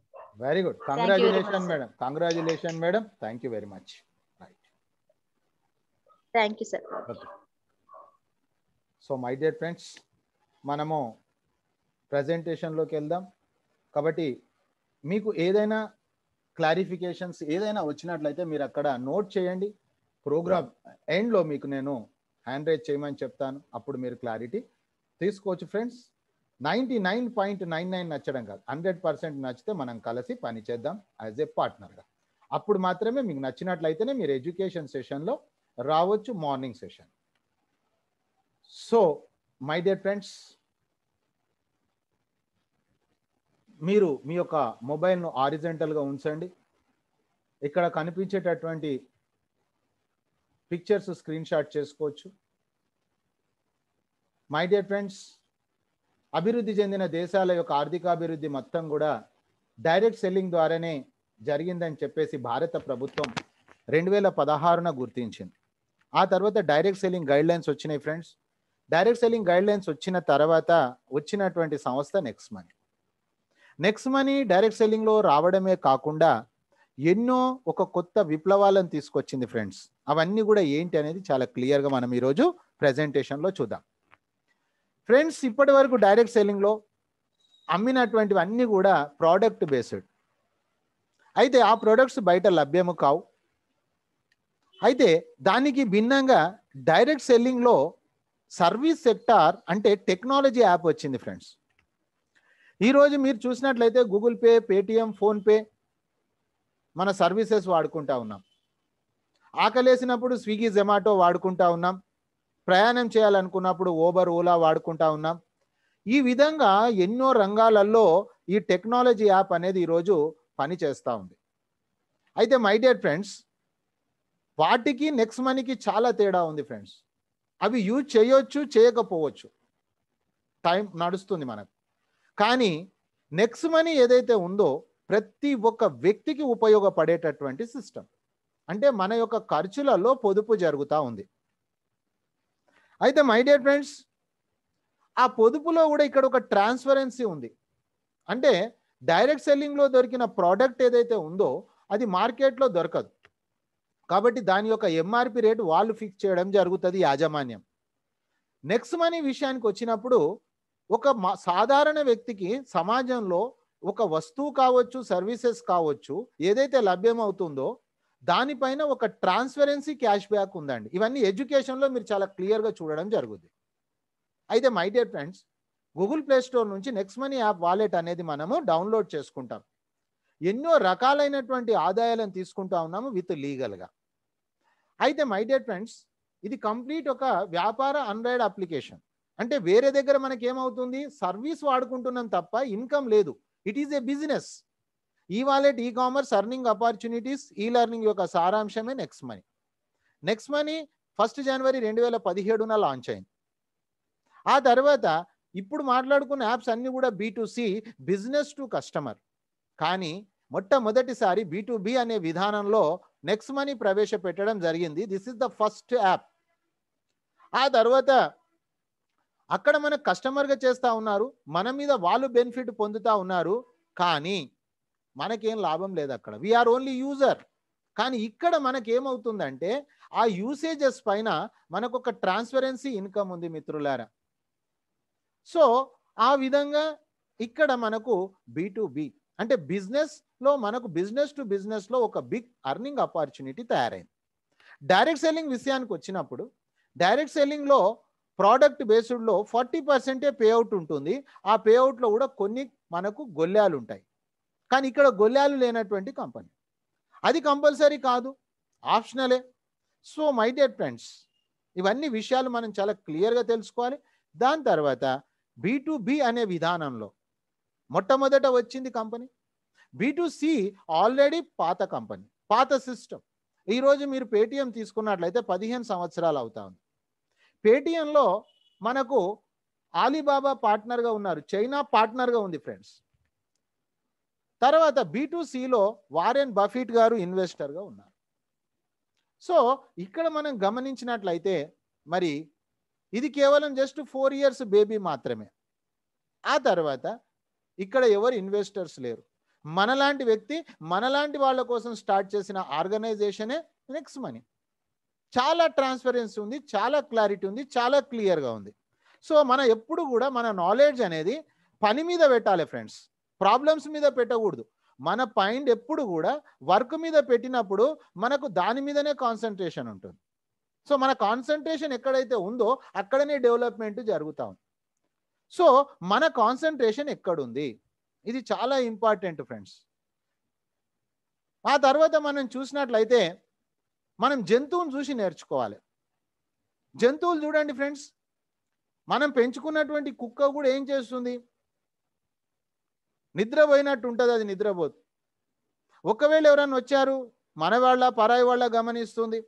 very good congratulation madam congratulation madam thank you very much thank you sir so my dear friends మనము ప్రజెంటేషన్లోకి వెళ్దాం కాబట్టి మీకు ఏదైనా క్లారిఫికేషన్స్ ఏదైనా వచ్చినట్లయితే మీరు అక్కడ నోట్ చేయండి ప్రోగ్రామ్ ఎండ్లో మీకు నేను హ్యాండ్ రైజ్ చేయమని చెప్తాను అప్పుడు మీరు క్లారిటీ తీసుకోవచ్చు friends ninety nine point nine nine నచ్చడం కాదు హండ్రెడ్ పర్సెంట్ నచ్చితే మనం కలిసి పని చేద్దాం యాజ్ ఏ పార్ట్నర్గా అప్పుడు మాత్రమే మీకు నచ్చినట్లయితేనే మీరు ఎడ్యుకేషన్ సెషన్లో రావచ్చు morning session so my dear friends మీరు మీ యొక్క మొబైల్ను ఆరిజెంటల్గా ఉంచండి ఇక్కడ కనిపించేటటువంటి పిక్చర్స్ స్క్రీన్ షాట్ చేసుకోవచ్చు మై డియర్ ఫ్రెండ్స్ అభివృద్ధి చెందిన దేశాల యొక్క ఆర్థికాభివృద్ధి మొత్తం కూడా డైరెక్ట్ సెల్లింగ్ ద్వారానే జరిగిందని చెప్పేసి భారత ప్రభుత్వం రెండు వేల పదహారున గుర్తించింది ఆ తర్వాత డైరెక్ట్ సెల్లింగ్ గైడ్ లైన్స్ వచ్చినాయి friends direct selling guidelines వచ్చిన తర్వాత వచ్చినటువంటి సంస్థ next money next money direct సెల్లింగ్లో రావడమే కాకుండా ఎన్నో ఒక కొత్త విప్లవాలను తీసుకొచ్చింది ఫ్రెండ్స్ అవన్నీ కూడా ఏంటి అనేది చాలా క్లియర్గా మనం ఈరోజు ప్రజెంటేషన్లో చూద్దాం ఫ్రెండ్స్ ఇప్పటి వరకు డైరెక్ట్ సెల్లింగ్లో అమ్మినటువంటివన్నీ కూడా ప్రోడక్ట్ బేస్డ్ అయితే ఆ ప్రోడక్ట్స్ బయట లభ్యము కావు అయితే దానికి భిన్నంగా డైరెక్ట్ సెల్లింగ్లో సర్వీస్ సెక్టార్ అంటే టెక్నాలజీ యాప్ వచ్చింది ఫ్రెండ్స్ ఈరోజు మీరు చూసినట్లయితే గూగుల్ పే పేటిఎం ఫోన్పే మన సర్వీసెస్ వాడుకుంటా ఉన్నాం ఆకలేసినప్పుడు స్విగ్గీ జొమాటో వాడుకుంటా ఉన్నాం ప్రయాణం చేయాలనుకున్నప్పుడు ఓబర్ ఓలా వాడుకుంటా ఉన్నాం ఈ విధంగా ఎన్నో రంగాలలో ఈ టెక్నాలజీ యాప్ అనేది ఈరోజు పని చేస్తూ ఉంది అయితే మై డియర్ ఫ్రెండ్స్ వాటికి నెక్స్ట్ మనీకి చాలా తేడా ఉంది ఫ్రెండ్స్ అవి యూజ్ చేయొచ్చు చేయకపోవచ్చు టైం నడుస్తుంది మనకు కానీ నెక్స్ట్ మనీ ఏదైతే ఉందో ప్రతి ఒక్క వ్యక్తికి ఉపయోగపడేటటువంటి సిస్టమ్ అంటే మన యొక్క ఖర్చులలో పొదుపు జరుగుతూ ఉంది అయితే మై డియర్ ఫ్రెండ్స్ ఆ పొదుపులో కూడా ఇక్కడ ఒక ట్రాన్స్పరెన్సీ ఉంది అంటే డైరెక్ట్ సెల్లింగ్లో దొరికిన ప్రోడక్ట్ ఏదైతే ఉందో అది మార్కెట్లో దొరకదు కాబట్టి దాని యొక్క ఎంఆర్పి రేటు వాళ్ళు ఫిక్స్ చేయడం జరుగుతుంది యాజమాన్యం నెక్స్ట్ మనీ విషయానికి వచ్చినప్పుడు ఒక సాధారణ వ్యక్తికి సమాజంలో ఒక వస్తువు కావచ్చు సర్వీసెస్ కావచ్చు ఏదైతే లభ్యమవుతుందో దానిపైన ఒక ట్రాన్స్పరెన్సీ క్యాష్ బ్యాక్ ఉందండి ఇవన్నీ ఎడ్యుకేషన్లో మీరు చాలా క్లియర్గా చూడడం జరుగుతుంది అయితే my dear friends Google play store నుంచి నెక్స్ట్ మనీ యాప్ వాలెట్ అనేది మనము డౌన్లోడ్ చేసుకుంటాం ఎన్నో రకాలైనటువంటి ఆదాయాలను తీసుకుంటా ఉన్నాము విత్ లీగల్గా అయితే మై డియర్ ఫ్రెండ్స్ ఇది కంప్లీట్ ఒక వ్యాపార అన్రైడ్ అప్లికేషన్ అంటే వేరే దగ్గర మనకి ఏమవుతుంది సర్వీస్ వాడుకుంటున్నాం తప్ప ఇన్కమ్ లేదు it is a business e wallet e commerce earning opportunities e learning యొక్క సారాంశమే next money next money first జనవరి రెండు వేల పదిహేడున లాంచ్ అయింది ఆ తర్వాత ఇప్పుడు మాట్లాడుకున్న యాప్స్ అన్నీ కూడా సి బిజినెస్ టు కస్టమర్ కానీ మొట్టమొదటిసారి బీ అనే విధానంలో నెక్స్ట్ మనీ ప్రవేశపెట్టడం జరిగింది this is the first app ఆ తర్వాత అక్కడ మన కస్టమర్గా చేస్తూ ఉన్నారు మన మీద వాళ్ళు బెనిఫిట్ పొందుతూ ఉన్నారు కానీ మనకేం లాభం లేదు అక్కడ వీఆర్ ఓన్లీ యూజర్ కానీ ఇక్కడ మనకేమవుతుందంటే ఆ యూసేజెస్ పైన మనకు ఒక ట్రాన్స్పరెన్సీ ఇన్కమ్ ఉంది మిత్రులారా సో ఆ విధంగా ఇక్కడ మనకు బీ టు బి అంటే బిజినెస్లో మనకు బిజినెస్ టు బిజినెస్లో ఒక బిగ్ అర్నింగ్ ఆపర్చునిటీ తయారైంది డైరెక్ట్ సెల్లింగ్ విషయానికి వచ్చినప్పుడు డైరెక్ట్ సెల్లింగ్లో ప్రోడక్ట్ బేస్డ్లో ఫార్టీ పర్సెంటే పేఅవుట్ ఉంటుంది ఆ పేఅవుట్లో కూడా కొన్ని మనకు గొల్లాలు ఉంటాయి కానీ ఇక్కడ గొల్లాలు లేనటువంటి కంపెనీ అది కంపల్సరీ కాదు ఆప్షనలే సో మై డియర్ ఫ్రెండ్స్ ఇవన్నీ విషయాలు మనం చాలా క్లియర్గా తెలుసుకోవాలి దాని తర్వాత బీ అనే విధానంలో మొట్టమొదట వచ్చింది కంపెనీ బీ ఆల్రెడీ పాత కంపెనీ పాత సిస్టమ్ ఈరోజు మీరు పేటిఎం తీసుకున్నట్లయితే పదిహేను సంవత్సరాలు అవుతా ఉంది పేటిఎంలో మనకు ఆలీబాబా పార్ట్నర్గా ఉన్నారు చైనా పార్ట్నర్గా ఉంది ఫ్రెండ్స్ తర్వాత బీటూసీలో వారెన్ బఫీట్ గారు ఇన్వెస్టర్గా ఉన్నారు సో ఇక్కడ మనం గమనించినట్లయితే మరి ఇది కేవలం జస్ట్ ఫోర్ ఇయర్స్ బేబీ మాత్రమే ఆ తర్వాత ఇక్కడ ఎవరు ఇన్వెస్టర్స్ లేరు మనలాంటి వ్యక్తి మనలాంటి వాళ్ళ కోసం స్టార్ట్ చేసిన ఆర్గనైజేషనే నెక్స్ట్ మనీ చాలా ట్రాన్స్పరెన్సీ ఉంది చాలా క్లారిటీ ఉంది చాలా క్లియర్గా ఉంది సో మన ఎప్పుడు కూడా మన నాలెడ్జ్ అనేది పని మీద పెట్టాలి ఫ్రెండ్స్ ప్రాబ్లమ్స్ మీద పెట్టకూడదు మన పైండ్ ఎప్పుడు కూడా వర్క్ మీద పెట్టినప్పుడు మనకు దాని మీదనే కాన్సన్ట్రేషన్ ఉంటుంది సో మన కాన్సన్ట్రేషన్ ఎక్కడైతే ఉందో అక్కడనే డెవలప్మెంట్ జరుగుతూ ఉంది సో మన కాన్సన్ట్రేషన్ ఎక్కడుంది ఇది చాలా ఇంపార్టెంట్ ఫ్రెండ్స్ ఆ తర్వాత మనం చూసినట్లయితే మనం జంతువుని చూసి నేర్చుకోవాలి జంతువులు చూడండి ఫ్రెండ్స్ మనం పెంచుకున్నటువంటి కుక్క కూడా ఏం చేస్తుంది నిద్రపోయినట్టు ఉంటుంది అది నిద్రపోదు ఒకవేళ ఎవరైనా వచ్చారు మనవాళ్ళ పరాయి వాళ్ళ గమనిస్తుంది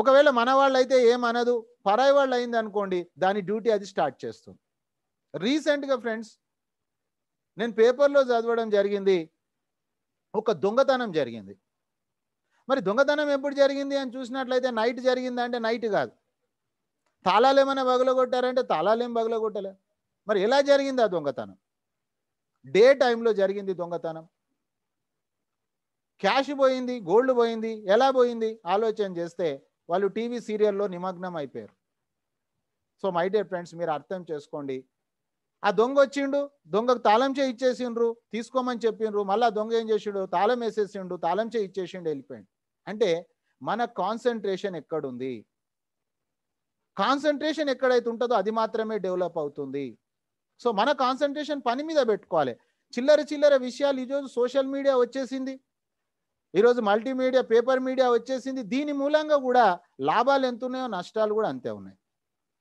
ఒకవేళ మన వాళ్ళు అయితే ఏమనదు పరాయి వాళ్ళు అయింది అనుకోండి దాని డ్యూటీ అది స్టార్ట్ చేస్తుంది రీసెంట్గా ఫ్రెండ్స్ నేను పేపర్లో చదవడం జరిగింది ఒక దొంగతనం జరిగింది మరి దొంగతనం ఎప్పుడు జరిగింది అని చూసినట్లయితే నైట్ జరిగిందా అంటే నైట్ కాదు తాళాలు ఏమైనా పగలగొట్టారంటే తాళాలు ఏం పగలగొట్టలే మరి ఎలా జరిగింది ఆ దొంగతనం డే టైంలో జరిగింది దొంగతనం క్యాష్ పోయింది గోల్డ్ పోయింది ఎలా పోయింది ఆలోచన చేస్తే వాళ్ళు టీవీ సీరియల్లో నిమగ్నం అయిపోయారు సో మై డియర్ ఫ్రెండ్స్ మీరు అర్థం చేసుకోండి ఆ దొంగ వచ్చిండు దొంగకు తాళం చేయి ఇచ్చేసిండ్రు తీసుకోమని చెప్పిండ్రు మళ్ళీ దొంగ ఏం చేసిండు తాళం వేసేసిండు తాళం చేయి ఇచ్చేసిండు వెళ్ళిపోయిండు అంటే మన కాన్సన్ట్రేషన్ ఎక్కడుంది కాన్సన్ట్రేషన్ ఎక్కడైతే ఉంటుందో అది మాత్రమే డెవలప్ అవుతుంది సో మన కాన్సన్ట్రేషన్ పని మీద పెట్టుకోవాలి చిల్లర చిల్లర విషయాలు ఈరోజు సోషల్ మీడియా వచ్చేసింది ఈరోజు మల్టీమీడియా పేపర్ మీడియా వచ్చేసింది దీని మూలంగా కూడా లాభాలు ఎంత ఉన్నాయో నష్టాలు కూడా అంతే ఉన్నాయి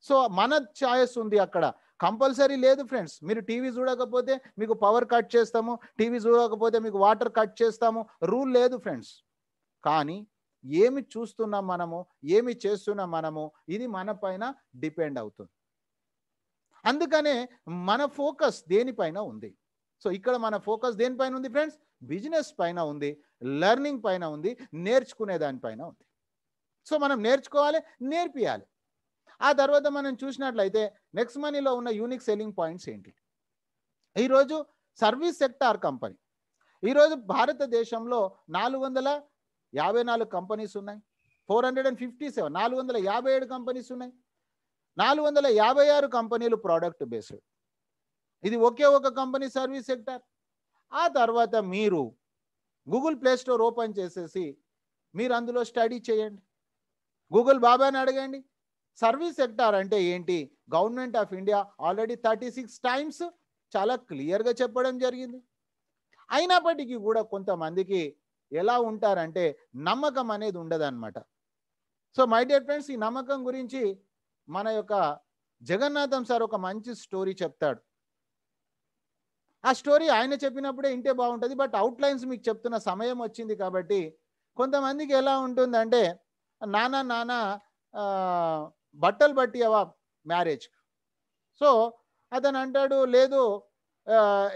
సో మన ఛాయస్ ఉంది అక్కడ కంపల్సరీ లేదు ఫ్రెండ్స్ మీరు టీవీ చూడకపోతే మీకు పవర్ కట్ చేస్తాము టీవీ చూడకపోతే మీకు వాటర్ కట్ చేస్తాము రూల్ లేదు ఫ్రెండ్స్ కానీ ఏమి చూస్తున్నాం మనము ఏమి చేస్తున్నాం మనము ఇది మన పైన డిపెండ్ అవుతుంది అందుకనే మన ఫోకస్ దేనిపైన ఉంది సో ఇక్కడ మన ఫోకస్ దేనిపైన ఉంది ఫ్రెండ్స్ బిజినెస్ పైన ఉంది లెర్నింగ్ పైన ఉంది నేర్చుకునే దానిపైన ఉంది సో మనం నేర్చుకోవాలి నేర్పియాలి ఆ తర్వాత మనం చూసినట్లయితే నెక్స్ట్ మనీలో ఉన్న యూనిక్ సెల్లింగ్ పాయింట్స్ ఏంటి ఈరోజు సర్వీస్ సెక్టార్ కంపెనీ ఈరోజు భారతదేశంలో నాలుగు వందల యాభై నాలుగు కంపెనీస్ ఉన్నాయి four hundred and fifty seven నాలుగు వందల యాభై ఏడు కంపెనీస్ ఉన్నాయి నాలుగు వందల యాభై ఆరు కంపెనీలు ప్రోడక్ట్ బేస్డ్ ఇది ఒకే ఒక కంపెనీ సర్వీస్ సెక్టర్ ఆ తర్వాత మీరు గూగుల్ ప్లే స్టోర్ ఓపెన్ చేసేసి మీరు అందులో స్టడీ చేయండి గూగుల్ బాబాని అడగండి సర్వీస్ సెక్టార్ అంటే ఏంటి government of India already thirty six times చాలా క్లియర్గా చెప్పడం జరిగింది అయినప్పటికీ కూడా కొంతమందికి ఎలా ఉంటారంటే నమ్మకం అనేది ఉండదనమాట సో మై డియర్ ఫ్రెండ్స్ ఈ నమ్మకం గురించి మన యొక్క జగన్నాథం సార్ ఒక మంచి స్టోరీ చెప్తాడు ఆ స్టోరీ ఆయన చెప్పినప్పుడే ఇంటే బాగుంటుంది బట్ అవుట్లైన్స్ మీకు చెప్తున్న సమయం వచ్చింది కాబట్టి కొంతమందికి ఎలా ఉంటుందంటే నానా నానా బట్టలు బట్టి అవా మ్యారేజ్ సో అతను అంటాడు లేదు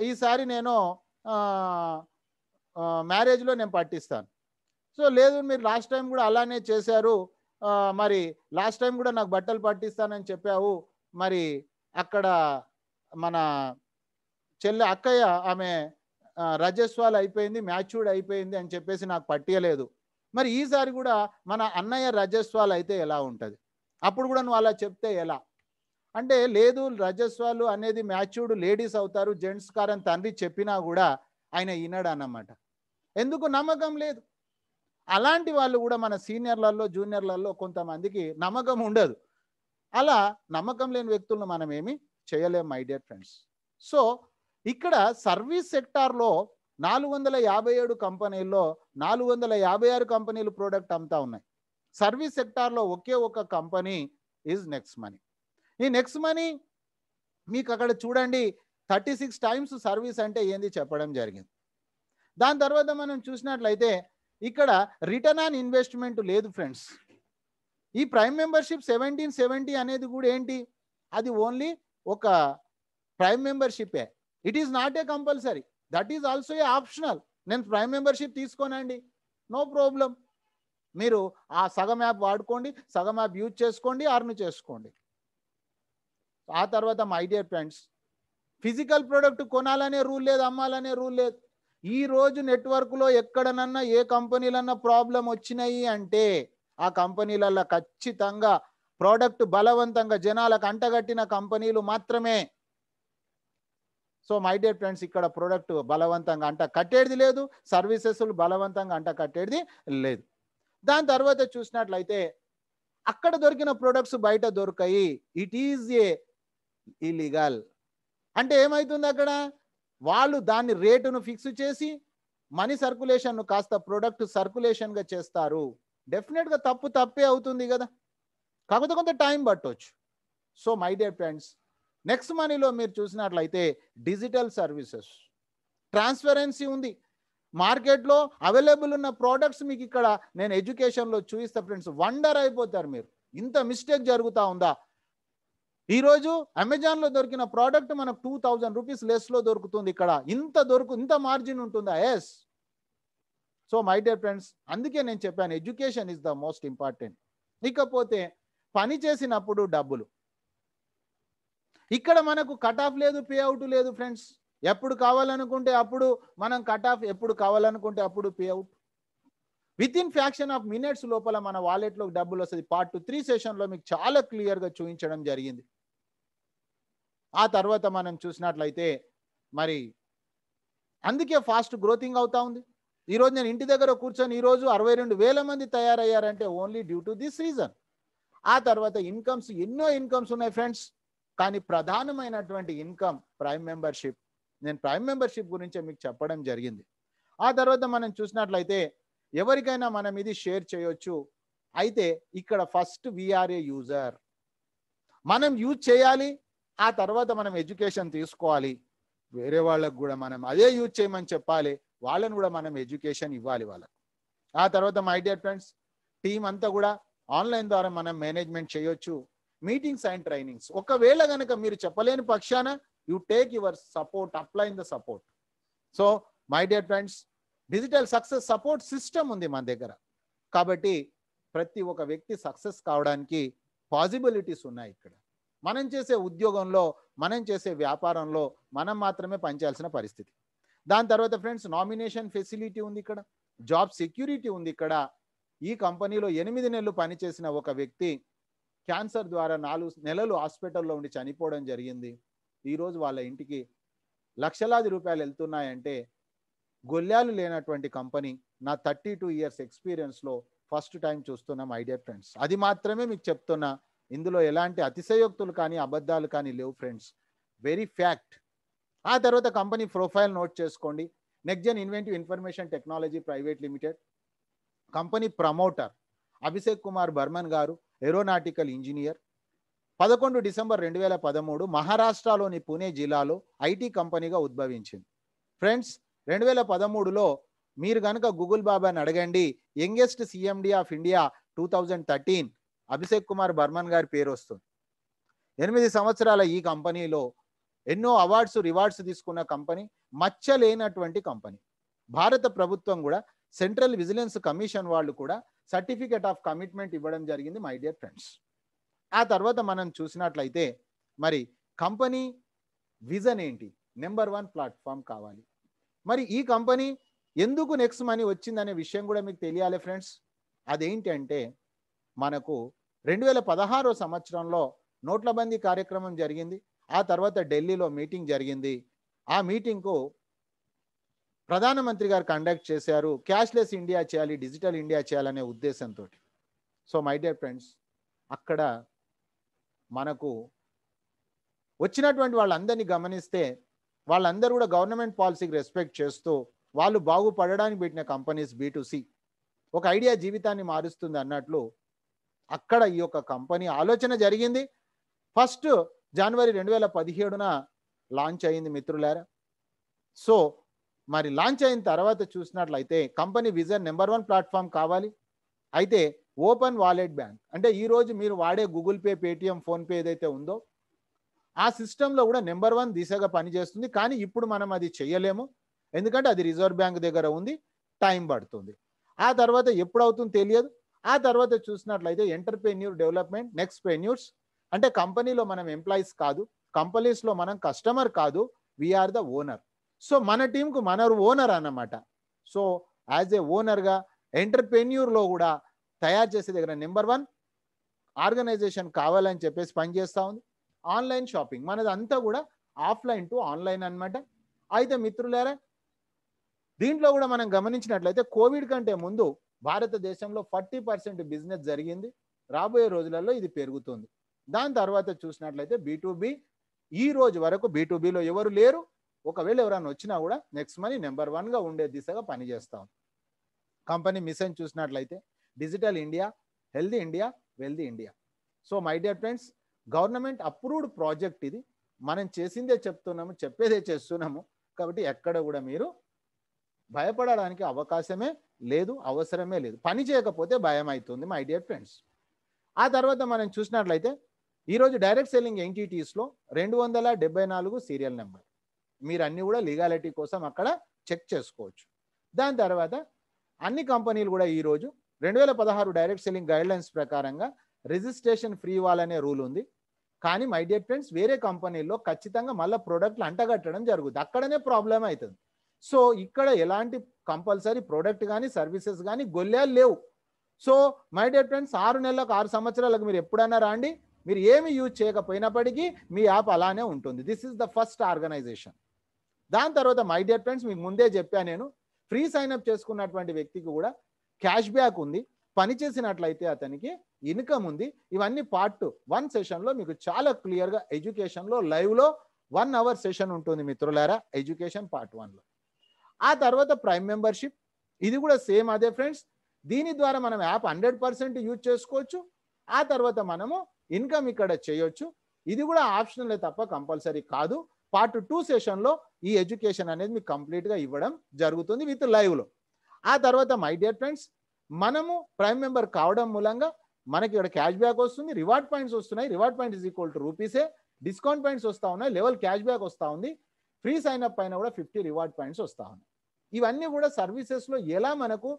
ఈసారి నేను మ్యారేజ్లో నేను పట్టిస్తాను సో లేదు మీరు లాస్ట్ టైం కూడా అలానే చేశారు మరి లాస్ట్ టైం కూడా నాకు బట్టలు పట్టిస్తానని చెప్పావు మరి అక్కడ మన చెల్లె అక్కయ్య ఆమె రజస్వాలు అయిపోయింది మ్యాచ్యూర్డ్ అయిపోయింది అని చెప్పేసి నాకు పట్టియలేదు మరి ఈసారి కూడా మన అన్నయ్య రజస్వాలు అయితే ఎలా ఉంటుంది అప్పుడు కూడా నువ్వు అలా చెప్తే ఎలా అంటే లేదు రజస్వాలు అనేది మ్యాచ్యూర్డ్ లేడీస్ అవుతారు జెంట్స్ కారని తండ్రి చెప్పినా కూడా ఆయన వినడు అన్నమాట ఎందుకు నమ్మకం లేదు అలాంటి వాళ్ళు కూడా మన సీనియర్లలో జూనియర్లలో కొంతమందికి నమ్మకం ఉండదు అలా నమ్మకం లేని వ్యక్తులను మనం ఏమి చేయలేము మై డియర్ ఫ్రెండ్స్ సో ఇక్కడ సర్వీస్ సెక్టార్లో నాలుగు వందల యాభై ఏడు కంపెనీల్లో నాలుగు వందల యాభై ఆరు కంపెనీలు ప్రోడక్ట్ అమ్ముతా ఉన్నాయి సర్వీస్ సెక్టార్లో ఒకే ఒక కంపెనీ ఈజ్ నెక్స్ట్ మనీ ఈ నెక్స్ట్ మనీ మీకు అక్కడ చూడండి థర్టీ సిక్స్ టైమ్స్ సర్వీస్ అంటే ఏంది చెప్పడం జరిగింది దాని తర్వాత మనం చూసినట్లయితే ఇక్కడ రిటర్న్ ఆన్ ఇన్వెస్ట్మెంట్ లేదు ఫ్రెండ్స్ ఈ ప్రైమ్ మెంబర్షిప్ సెవెంటీన్ సెవెంటీ అనేది కూడా ఏంటి అది ఓన్లీ ఒక ప్రైమ్ మెంబర్షిప్పే it is not a compulsory that is also a optional నేను ప్రైమ్ మెంబర్షిప్ తీసుకోనండి నో ప్రాబ్లం మీరు ఆ సగం యాప్ వాడుకోండి సగం యాప్ యూజ్ చేసుకోండి అర్న్ చేసుకోండి ఆ తర్వాత my dear friends physical product కొనాలనే రూల్ లేదు అమ్మాలనే రూల్ లేదు ఈ రోజు నెట్వర్క్లో ఎక్కడనన్నా ఏ కంపెనీలన్నా ప్రాబ్లం వచ్చినాయి అంటే ఆ కంపెనీలలో ఖచ్చితంగా ప్రోడక్ట్ బలవంతంగా జనాలకు అంటగట్టిన కంపెనీలు మాత్రమే సో మై డియర్ ఫ్రెండ్స్ ఇక్కడ ప్రోడక్ట్ బలవంతంగా అంట కట్టేది లేదు సర్వీసెస్లు బలవంతంగా అంట కట్టేది లేదు దాని తర్వాత చూసినట్లయితే అక్కడ దొరికిన ప్రోడక్ట్స్ బయట దొరికాయి ఇట్ ఈజ్ ఏ ఇలీగల్ అంటే ఏమైతుంది అక్కడ వాళ్ళు దాన్ని రేటును ఫిక్స్ చేసి మనీ సర్కులేషన్ను కాస్త ప్రొడక్ట్ సర్కులేషన్గా చేస్తారు డెఫినెట్గా తప్పు తప్పే అవుతుంది కదా కాకపోతే కొంత టైం పట్టవచ్చు so my dear friends next మనీలో మీరు చూసినట్లయితే డిజిటల్ సర్వీసెస్ ట్రాన్స్పరెన్సీ ఉంది మార్కెట్లో అవైలబుల్ ఉన్న ప్రోడక్ట్స్ మీకు ఇక్కడ నేను ఎడ్యుకేషన్లో చూపిస్తా ఫ్రెండ్స్ వండర్ అయిపోతారు మీరు ఇంత మిస్టేక్ జరుగుతూ ఉందా ఈరోజు అమెజాన్లో దొరికిన ప్రోడక్ట్ మనకు టూ థౌజండ్ రూపీస్ లెస్లో దొరుకుతుంది ఇక్కడ ఇంత దొరుకు ఇంత మార్జిన్ ఉంటుందా yes so my dear friends అందుకే నేను చెప్పాను education is the most important ఇకపోతే పని చేసినప్పుడు డబ్బులు ఇక్కడ మనకు కట్ ఆఫ్ లేదు పే అవుట్ లేదు ఫ్రెండ్స్ ఎప్పుడు కావాలనుకుంటే అప్పుడు మనం కట్ ఆఫ్ ఎప్పుడు కావాలనుకుంటే అప్పుడు pay out within fraction of minutes లోపల మన వాలెట్లో డబ్బులు వస్తుంది పార్ట్ టూ త్రీ సెషన్లో మీకు చాలా క్లియర్గా చూపించడం జరిగింది ఆ తర్వాత మనం చూసినట్లయితే మరి అందుకే ఫాస్ట్ గ్రోతింగ్ అవుతా ఉంది ఈరోజు నేను ఇంటి దగ్గర కూర్చొని ఈరోజు అరవై రెండు వేల మంది తయారయ్యారంటే only due to this reason ఆ తర్వాత ఇన్కమ్స్ ఎన్నో ఇన్కమ్స్ ఉన్నాయి ఫ్రెండ్స్ కానీ ప్రధానమైనటువంటి ఇన్కమ్ ప్రైమ్ మెంబర్షిప్ నేను ప్రైమ్ మెంబర్షిప్ గురించి మీకు చెప్పడం జరిగింది ఆ తర్వాత మనం చూసినట్లయితే ఎవరికైనా మనం ఇది షేర్ చేయొచ్చు అయితే ఇక్కడ ఫస్ట్ వీఆర్ఏ యూజర్ మనం యూజ్ చేయాలి ఆ తర్వాత మనం ఎడ్యుకేషన్ తీసుకోవాలి వేరే వాళ్ళకు కూడా మనం అదే యూజ్ చేయమని చెప్పాలి వాళ్ళని కూడా మనం ఎడ్యుకేషన్ ఇవ్వాలి వాళ్ళకు ఆ తర్వాత మై డియర్ ఫ్రెండ్స్ టీం అంతా కూడా ఆన్లైన్ ద్వారా మనం మేనేజ్మెంట్ చేయొచ్చు మీటింగ్స్ అండ్ ట్రైనింగ్స్ ఒకవేళ కనుక మీరు చెప్పలేని పక్షాన you take your support apply the support so my dear friends digital success support system ఉంది మన దగ్గర కాబట్టి ప్రతి ఒక్క వ్యక్తి సక్సెస్ కావడానికి పాసిబిలిటీస్ ఉన్నాయి ఇక్కడ మనం చేసే ఉద్యోగంలో మనం చేసే వ్యాపారంలో మనం మాత్రమే పనిచేయాల్సిన పరిస్థితి దాని తర్వాత ఫ్రెండ్స్ నామినేషన్ ఫెసిలిటీ ఉంది ఇక్కడ జాబ్ సెక్యూరిటీ ఉంది ఇక్కడ ఈ కంపెనీలో ఎనిమిది నెలలు పనిచేసిన ఒక వ్యక్తి క్యాన్సర్ ద్వారా నాలుగు నెలలు హాస్పిటల్లో ఉండి చనిపోవడం జరిగింది ఈరోజు వాళ్ళ ఇంటికి లక్షలాది రూపాయలు వెళ్తున్నాయంటే గొల్లాలు లేనటువంటి కంపెనీ నా థర్టీ టూ ఇయర్స్ ఎక్స్పీరియన్స్లో ఫస్ట్ టైం చూస్తున్నాం ఐడియా ఫ్రెండ్స్ అది మాత్రమే మీకు చెప్తున్నా ఇందులో ఎలాంటి అతిశయోక్తులు కానీ అబద్ధాలు కానీ లేవు ఫ్రెండ్స్ వెరీ ఫ్యాక్ట్ ఆ తర్వాత కంపెనీ ప్రొఫైల్ నోట్ చేసుకోండి next gen inventive information technology private limited company promoter Abhishek Kumar Barman గారు ఏరోనాటికల్ ఇంజనీర్ పదకొండు డిసెంబర్ రెండు వేల పదమూడు మహారాష్ట్రలోని పూణే జిల్లాలో ఐటీ కంపెనీగా ఉద్భవించింది ఫ్రెండ్స్ రెండు వేల పదమూడులో మీరు కనుక గూగుల్ బాబాని అడగండి youngest CMD of India two thousand thirteen Abhishek Kumar Barman గారి పేరు వస్తుంది ఎనిమిది సంవత్సరాల ఈ కంపెనీలో ఎన్నో అవార్డ్స్ రివార్డ్స్ తీసుకున్న కంపెనీ మచ్చలేనటువంటి కంపెనీ భారత ప్రభుత్వం కూడా సెంట్రల్ విజిలెన్స్ కమిషన్ వాళ్ళు కూడా సర్టిఫికేట్ ఆఫ్ కమిట్మెంట్ ఇవ్వడం జరిగింది మై డియర్ ఫ్రెండ్స్ ఆ తర్వాత మనం చూసినట్లయితే మరి కంపెనీ విజన్ ఏంటి నెంబర్ వన్ ప్లాట్ఫామ్ కావాలి మరి ఈ కంపెనీ ఎందుకు నెక్స్ట్ మనీ వచ్చిందనే విషయం కూడా మీకు తెలియాలి ఫ్రెండ్స్ అదేంటంటే మనకు రెండు వేల పదహారో సంవత్సరంలో నోట్లబందీ కార్యక్రమం జరిగింది ఆ తర్వాత ఢిల్లీలో మీటింగ్ జరిగింది ఆ మీటింగ్కు ప్రధానమంత్రి గారు కండక్ట్ చేశారు క్యాష్లెస్ ఇండియా చేయాలి డిజిటల్ ఇండియా చేయాలనే ఉద్దేశంతో సో మై డియర్ ఫ్రెండ్స్ అక్కడ మనకు వచ్చినటువంటి వాళ్ళందరినీ గమనిస్తే వాళ్ళందరూ కూడా గవర్నమెంట్ పాలసీకి రెస్పెక్ట్ చేస్తూ వాళ్ళు బాగుపడడానికి పెట్టిన కంపెనీస్ బీటుసి ఒక ఐడియా జీవితాన్ని మారుస్తుంది అన్నట్లు అక్కడ ఈ యొక్క కంపెనీ ఆలోచన జరిగింది ఫస్ట్ జనవరి రెండు వేల పదిహేడున లాంచ్ అయింది మిత్రులారా సో మరి లాంచ్ అయిన తర్వాత చూసినట్లయితే company vision number one platform కావాలి అయితే ఓపెన్ వాలెట్ బ్యాంక్ అంటే ఈరోజు మీరు వాడే గూగుల్ పే పేటిఎం ఫోన్పే ఏదైతే ఉందో ఆ సిస్టంలో కూడా నెంబర్ వన్ దిశగా పనిచేస్తుంది కానీ ఇప్పుడు మనం అది చేయలేము ఎందుకంటే అది రిజర్వ్ బ్యాంక్ దగ్గర ఉంది టైం పడుతుంది ఆ తర్వాత ఎప్పుడు అవుతుందో తెలియదు ఆ తర్వాత చూసినట్లయితే ఎంటర్ప్రెన్యూర్ డెవలప్మెంట్ నెక్స్ట్ ప్రెన్యూర్స్ అంటే కంపెనీలో మనం ఎంప్లాయీస్ కాదు కంపెనీస్లో మనం కస్టమర్ కాదు వీఆర్ ద ఓనర్ సో మన టీంకు మన ఓనర్ అన్నమాట సో యాజ్ ఏ ఓనర్గా ఎంటర్ప్రెన్యూర్లో కూడా తయారు చేసే దగ్గర నెంబర్ వన్ ఆర్గనైజేషన్ కావాలని చెప్పేసి పనిచేస్తూ ఉంది ఆన్లైన్ షాపింగ్ మనది అంతా కూడా ఆఫ్లైన్ టు ఆన్లైన్ అనమాట అయితే మిత్రులారా దీంట్లో కూడా మనం గమనించినట్లయితే కోవిడ్ కంటే ముందు భారతదేశంలో ఫార్టీ పర్సెంట్ బిజినెస్ జరిగింది రాబోయే రోజులలో ఇది పెరుగుతుంది దాని తర్వాత చూసినట్లయితే బీటూబి ఈ రోజు వరకు బీటూబీలో ఎవరు లేరు ఒకవేళ ఎవరైనా వచ్చినా కూడా నెక్స్ట్ మనీ నెంబర్ వన్గా ఉండే దిశగా పనిచేస్తాం కంపెనీ మిషన్ చూసినట్లయితే digital India healthy India wealthy India so my dear friends government approved project ఇది మనం చేసిందే చెప్తున్నాము చెప్పేదే చేస్తున్నాము కాబట్టి ఎక్కడ కూడా మీరు భయపడడానికి అవకాశమే లేదు అవసరమే లేదు పని చేయకపోతే భయం అవుతుంది మై డియర్ ఫ్రెండ్స్ ఆ తర్వాత మనం చూసినట్లయితే ఈరోజు డైరెక్ట్ సెల్లింగ్ ఎంటిటీస్లో రెండు వందల డెబ్బై నాలుగు సీరియల్ నెంబర్ మీరు అన్నీ కూడా లీగాలిటీ కోసం అక్కడ చెక్ చేసుకోవచ్చు దాని తర్వాత అన్ని కంపెనీలు కూడా ఈరోజు రెండు వేల పదహారు డైరెక్ట్ సెల్లింగ్ గైడ్లైన్స్ ప్రకారంగా రిజిస్ట్రేషన్ ఫ్రీ వాళ్ళనే రూల్ ఉంది కానీ మై డియర్ ఫ్రెండ్స్ వేరే కంపెనీల్లో ఖచ్చితంగా మళ్ళీ ప్రోడక్ట్లు అంటగట్టడం జరుగుతుంది అక్కడనే ప్రాబ్లం అవుతుంది సో ఇక్కడ ఎలాంటి కంపల్సరీ ప్రోడక్ట్ కానీ సర్వీసెస్ కానీ గొల్లాలు లేవు సో మై డియర్ ఫ్రెండ్స్ ఆరు నెలలకు ఆరు సంవత్సరాలకు మీరు ఎప్పుడైనా రాండి మీరు ఏమి యూజ్ చేయకపోయినప్పటికీ మీ యాప్ అలానే ఉంటుంది this is the first organization దాని తర్వాత మై డియర్ ఫ్రెండ్స్ మీకు ముందే చెప్పా నేను ఫ్రీ సైన్అప్ చేసుకున్నటువంటి వ్యక్తికి కూడా క్యాష్ బ్యాక్ ఉంది పని చేసినట్లయితే అతనికి ఇన్కమ్ ఉంది ఇవన్నీ పార్ట్ టూ వన్ సెషన్లో మీకు చాలా క్లియర్గా ఎడ్యుకేషన్లో లైవ్లో వన్ అవర్ సెషన్ ఉంటుంది మిత్రులారా ఎడ్యుకేషన్ పార్ట్ వన్లో ఆ తర్వాత ప్రైమ్ మెంబర్షిప్ ఇది కూడా సేమ్ అదే ఫ్రెండ్స్ దీని ద్వారా మనం యాప్ హండ్రెడ్ పర్సెంట్ యూజ్ చేసుకోవచ్చు ఆ తర్వాత మనము ఇన్కమ్ ఇక్కడ చేయొచ్చు ఇది కూడా ఆప్షనలే తప్ప కంపల్సరీ కాదు పార్ట్ టూ సెషన్లో ఈ ఎడ్యుకేషన్ అనేది మీకు కంప్లీట్గా ఇవ్వడం జరుగుతుంది విత్ లైవ్లో ఆ తర్వాత మై డియర్ ఫ్రెండ్స్ మనము ప్రైమ్ మెంబర్ కావడం మూలంగా మనకి ఇక్కడ క్యాష్ బ్యాక్ వస్తుంది రివార్డ్ పాయింట్స్ వస్తున్నాయి reward point is equal to rupees discount points వస్తూ ఉన్నాయి లెవెల్ క్యాష్ బ్యాక్ వస్తూ ఉంది ఫ్రీ సైన్ అప్ పైన కూడా ఫిఫ్టీ రివార్డ్ పాయింట్స్ వస్తూ ఉన్నాయి ఇవన్నీ కూడా సర్వీసెస్లో ఎలా మనకు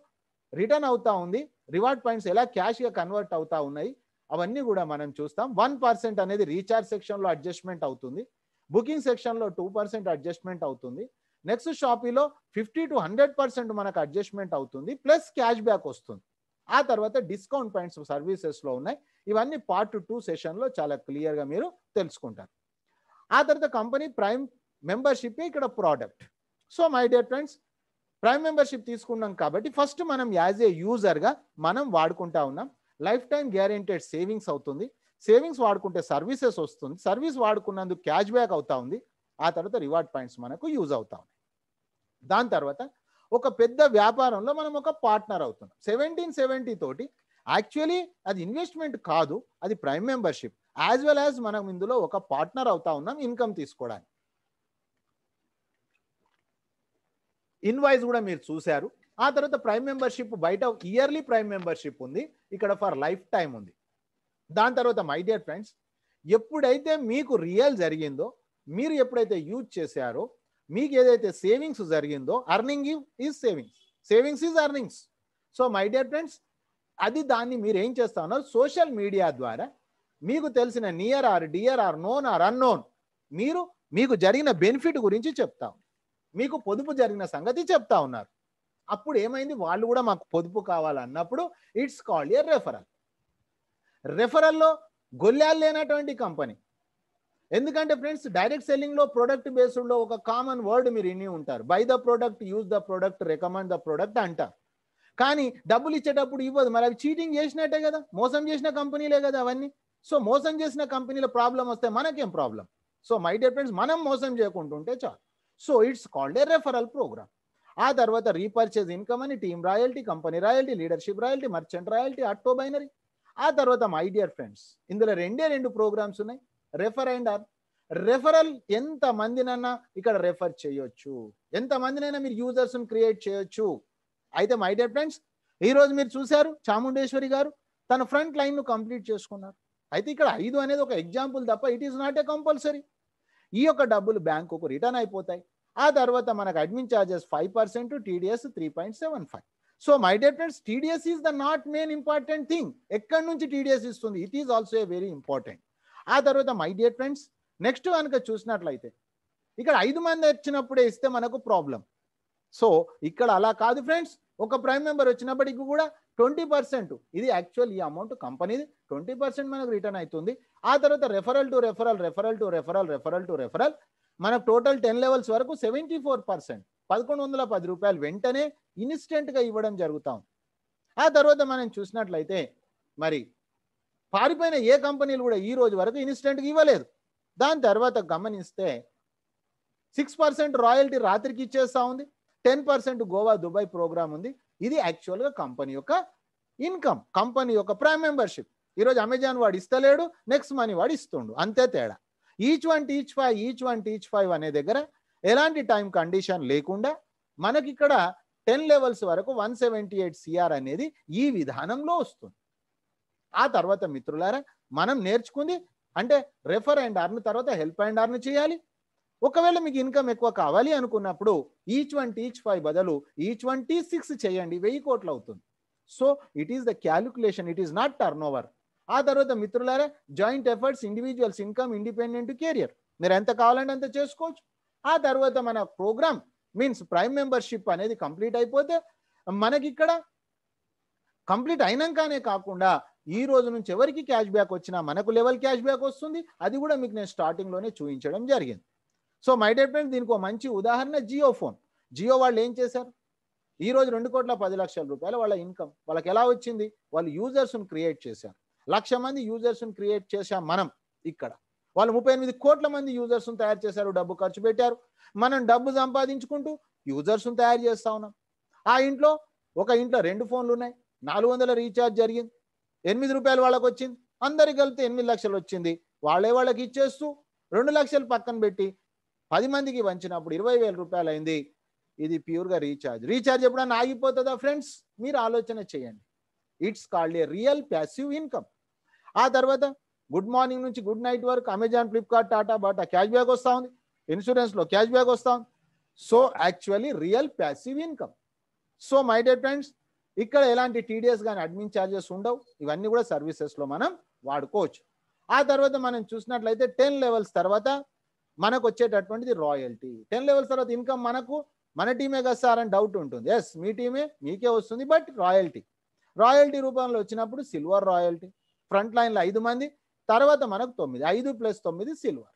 రిటర్న్ అవుతా ఉంది రివార్డ్ పాయింట్స్ ఎలా క్యాష్గా కన్వర్ట్ అవుతా ఉన్నాయి అవన్నీ కూడా మనం చూస్తాం వన్ పర్సెంట్ అనేది రీఛార్జ్ సెక్షన్లో అడ్జస్ట్మెంట్ అవుతుంది బుకింగ్ సెక్షన్లో టూ పర్సెంట్ అడ్జస్ట్మెంట్ అవుతుంది నెక్స్ట్ షాపీలో ఫిఫ్టీ టు హండ్రెడ్ పర్సెంట్ మనకు అడ్జస్ట్మెంట్ అవుతుంది ప్లస్ క్యాష్ బ్యాక్ వస్తుంది ఆ తర్వాత డిస్కౌంట్ పాయింట్స్ సర్వీసెస్లో ఉన్నాయి ఇవన్నీ పార్ట్ టూ సెషన్లో చాలా క్లియర్గా మీరు తెలుసుకుంటారు ఆ తర్వాత కంపెనీ ప్రైమ్ మెంబర్షిప్ ఇక్కడ product so my dear friends prime membership తీసుకున్నాం కాబట్టి ఫస్ట్ మనం యాజ్ ఏ యూజర్గా మనం వాడుకుంటా ఉన్నాం లైఫ్ టైం గ్యారెంటెడ్ సేవింగ్స్ అవుతుంది సేవింగ్స్ వాడుకుంటే సర్వీసెస్ వస్తుంది సర్వీస్ వాడుకున్నందుకు క్యాష్ బ్యాక్ అవుతా ఉంది ఆ తర్వాత రివార్డ్ పాయింట్స్ మనకు యూజ్ అవుతా ఉన్నాయి దాని తర్వాత ఒక పెద్ద వ్యాపారంలో మనం ఒక పార్ట్నర్ అవుతున్నాం సెవెంటీన్ సెవెంటీ తోటి యాక్చువల్లీ అది ఇన్వెస్ట్మెంట్ కాదు అది prime membership as well as మనం ఇందులో ఒక పార్ట్నర్ అవుతా ఉన్నాం ఇన్కమ్ తీసుకోవడానికి ఇన్వాయిస్ కూడా మీరు చూశారు ఆ తర్వాత ప్రైమ్ మెంబర్షిప్ బయట ఇయర్లీ ప్రైమ్ మెంబర్షిప్ ఉంది ఇక్కడ ఫర్ లైఫ్ టైం ఉంది దాని తర్వాత మై డియర్ ఫ్రెండ్స్ ఎప్పుడైతే మీకు రియల్ జరిగిందో మీరు ఎప్పుడైతే యూజ్ చేశారో మీకు ఏదైతే సేవింగ్స్ జరిగిందో earning is savings savings is earnings so my dear friends అది దాన్ని మీరు ఏం చేస్తానో సోషల్ మీడియా ద్వారా మీకు తెలిసిన near or dear or known or unknown మీరు మీకు జరిగిన బెనిఫిట్ గురించి చెప్తాం మీకు పొదుపు జరిగిన సంగతి చెప్తా ఉన్నారు అప్పుడు ఏమైంది వాళ్ళు కూడా మాకు పొదుపు కావాలన్నప్పుడు ఇట్స్ కాల్డ్ ఏ రెఫరల్ రెఫరల్లో గొల్లాలు లేనటువంటి కంపెనీ ఎందుకంటే ఫ్రెండ్స్ డైరెక్ట్ సెల్లింగ్లో ప్రోడక్ట్ బేస్డ్లో ఒక కామన్ వర్డ్ మీరు ఇన్ని ఉంటారు buy the product use the product recommend the product అంటారు కానీ డబ్బులు ఇచ్చేటప్పుడు ఇవ్వదు మరి అవి చీటింగ్ చేసినట్టే కదా మోసం చేసిన కంపెనీలే కదా అవన్నీ సో మోసం చేసిన కంపెనీల ప్రాబ్లం వస్తే మనకేం problem so my dear friends మనం మోసం చేయకుండా చాలు so it's called a referral program ఆ తర్వాత రీపర్చేజ్ ఇన్కమ్ అని team royalty company royalty leadership royalty merchant royalty auto binary ఆ తర్వాత మై డియర్ ఫ్రెండ్స్ ఇందులో రెండే రెండు ప్రోగ్రామ్స్ ఉన్నాయి రెఫర్ అండ్ ఆర్ రెఫరల్ ఎంత మందినన్నా ఇక్కడ రెఫర్ చేయొచ్చు ఎంత మందినైనా మీరు యూజర్స్ క్రియేట్ చేయొచ్చు అయితే మై డియర్ ఫ్రెండ్స్ ఈరోజు మీరు చూశారు చాముండేశ్వరి గారు తన ఫ్రంట్ ను కంప్లీట్ చేసుకున్నారు అయితే ఇక్కడ ఐదు అనేది ఒక ఎగ్జాంపుల్ తప్ప it is not a compulsory ఈ యొక్క డబ్బులు బ్యాంకుకు రిటర్న్ అయిపోతాయి ఆ తర్వాత మనకు admin charges five percent TDS three point seven five so my dear friends TDS is the not main important thing ఎక్కడి నుంచి టీడీఎస్ ఇస్తుంది it is also a very important ఆ తర్వాత మై డియర్ ఫ్రెండ్స్ నెక్స్ట్ కనుక చూసినట్లయితే ఇక్కడ ఐదు మంది వచ్చినప్పుడే ఇస్తే మనకు ప్రాబ్లం సో ఇక్కడ అలా కాదు ఫ్రెండ్స్ ఒక ప్రైమ్ మెంబర్ వచ్చినప్పటికీ కూడా ట్వంటీ పర్సెంట్ ఇది యాక్చువల్ ఈ అమౌంట్ కంపెనీది ట్వంటీ పర్సెంట్ మనకు రిటర్న్ అవుతుంది ఆ తర్వాత referral to referral referral to referral referral to referral మనకు టోటల్ టెన్ లెవెల్స్ వరకు సెవెంటీ ఫోర్ పర్సెంట్ పదకొండు వందల పది రూపాయలు వెంటనే ఇన్స్టెంట్గా ఇవ్వడం జరుగుతాం ఆ తర్వాత మనం చూసినట్లయితే మరి పారిపోయిన ఏ కంపెనీలు కూడా ఈ రోజు వరకు ఇన్స్టెంట్గా ఇవ్వలేదు దాని తర్వాత గమనిస్తే సిక్స్ పర్సెంట్ రాయల్టీ రాత్రికి ఇచ్చేస్తూ ఉంది ten percent Goa Dubai program ఉంది ఇది యాక్చువల్గా కంపెనీ యొక్క ఇన్కమ్ కంపెనీ యొక్క ప్రైమ్ మెంబర్షిప్ ఈరోజు అమెజాన్ వాడు ఇస్తలేడు నెక్స్ట్ మనీ వాడు ఇస్తుండు అంతే తేడా each one teach five each one teach five అనే దగ్గర ఎలాంటి టైం కండిషన్ లేకుండా మనకిక్కడ టెన్ లెవెల్స్ వరకు వన్ సెవెంటీ ఎయిట్ సిఆర్ అనేది ఈ విధానంలో వస్తుంది ఆ తర్వాత మిత్రులారా మనం నేర్చుకుంది అంటే రెఫర్ అండ్ అర్న్ తర్వాత హెల్ప్ అండ్ అర్న్ చేయాలి ఒకవేళ మీకు ఇన్కమ్ ఎక్కువ కావాలి అనుకున్నప్పుడు ఈచ్ వన్ టీచ్ ఫైవ్ బదులు ఈచ్ వన్ టీ సిక్స్ చేయండి వెయ్యి కోట్లు అవుతుంది so it is the calculation it is not turnover ఆ తర్వాత మిత్రులారా joint efforts individuals income independent career మీరు ఎంత కావాలంటే అంత చేసుకోవచ్చు ఆ తర్వాత మన ప్రోగ్రామ్ మీన్స్ ప్రైమ్ మెంబర్షిప్ అనేది కంప్లీట్ అయిపోతే మనకి ఇక్కడ కంప్లీట్ అయినాకనే కాకుండా ఈ రోజు నుంచి ఎవరికి క్యాష్ బ్యాక్ వచ్చినా మనకు లెవెల్ క్యాష్ బ్యాక్ వస్తుంది అది కూడా మీకు నేను స్టార్టింగ్లోనే చూపించడం జరిగింది సో మై డేట్ ఫ్రెండ్స్ దీనికి మంచి ఉదాహరణ జియో ఫోన్ జియో వాళ్ళు ఏం చేశారు ఈ రోజు రెండు కోట్ల పది లక్షల రూపాయలు వాళ్ళ ఇన్కమ్ వాళ్ళకి ఎలా వచ్చింది వాళ్ళు యూజర్స్ని క్రియేట్ చేశారు లక్ష మంది యూజర్స్ని క్రియేట్ చేశాం మనం ఇక్కడ వాళ్ళు ముప్పై ఎనిమిది కోట్ల మంది యూజర్స్ని తయారు చేశారు డబ్బు ఖర్చు పెట్టారు మనం డబ్బు సంపాదించుకుంటూ యూజర్స్ని తయారు చేస్తా ఉన్నాం ఆ ఇంట్లో ఒక ఇంట్లో రెండు ఫోన్లు ఉన్నాయి నాలుగు వందల రీఛార్జ్ జరిగింది ఎనిమిది రూపాయలు వాళ్ళకి వచ్చింది అందరికి కలిపితే ఎనిమిది లక్షలు వచ్చింది వాళ్ళే వాళ్ళకి ఇచ్చేస్తూ రెండు లక్షలు పక్కన పెట్టి పది మందికి వంచినప్పుడు ఇరవై వేల రూపాయలు అయింది ఇది ప్యూర్గా రీఛార్జ్ రీఛార్జ్ ఎప్పుడన్నా ఆగిపోతుందా ఫ్రెండ్స్ మీరు ఆలోచన చేయండి it's called a real passive income ఆ తర్వాత గుడ్ మార్నింగ్ నుంచి గుడ్ నైట్ వరకు Amazon Flipkart Tata Bata cash back వస్తూ ఉంది ఇన్సూరెన్స్లో క్యాష్ బ్యాక్ వస్తూ ఉంది so actually real passive income so my dear friends ఇక్కడ ఎలాంటి టీడీఎస్ కానీ అడ్మిన్ ఛార్జెస్ ఉండవు ఇవన్నీ కూడా సర్వీసెస్లో మనం వాడుకోవచ్చు ఆ తర్వాత మనం చూసినట్లయితే టెన్ లెవెల్స్ తర్వాత మనకు వచ్చేటటువంటిది రాయల్టీ టెన్ లెవెల్స్ తర్వాత ఇన్కమ్ మనకు మన టీమే కదా సార్ అని డౌట్ ఉంటుంది ఎస్ మీ టీమే మీకే వస్తుంది బట్ రాయల్టీ రాయల్టీ రూపంలో వచ్చినప్పుడు సిల్వర్ రాయల్టీ ఫ్రంట్ లైన్లో ఐదు మంది తర్వాత మనకు తొమ్మిది ఐదు ప్లస్ తొమ్మిది సిల్వర్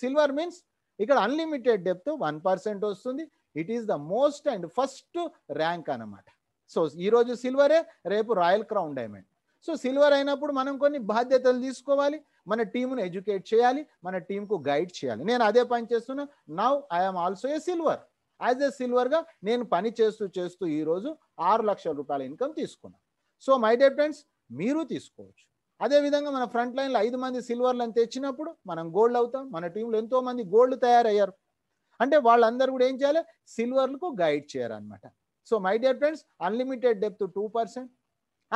సిల్వర్ మీన్స్ ఇక్కడ అన్లిమిటెడ్ డెప్త్ వన్ పర్సెంట్ వస్తుంది it is the most and first rank అనమాట సో ఈరోజు సిల్వరే రేపు royal crown diamond so silver అయినప్పుడు మనం కొన్ని బాధ్యతలు తీసుకోవాలి మన టీమును ఎడ్యుకేట్ చేయాలి మన టీంకు గైడ్ చేయాలి నేను అదే పని చేస్తున్నా now I'm also a silver as a సిల్వర్గా నేను పని చేస్తూ చేస్తూ ఈరోజు ఆరు లక్షల రూపాయల ఇన్కమ్ తీసుకున్నాను సో మై డే ఫ్రెండ్స్ మీరు తీసుకోవచ్చు అదేవిధంగా మన ఫ్రంట్ లైన్లో ఐదు మంది సిల్వర్లను తెచ్చినప్పుడు మనం గోల్డ్ అవుతాం మన టీంలో ఎంతో మంది గోల్డ్ తయారయ్యారు అంటే వాళ్ళందరూ కూడా ఏం చేయాలి సిల్వర్లకు గైడ్ చేయాలన్నమాట so my dear friends unlimited depth two percent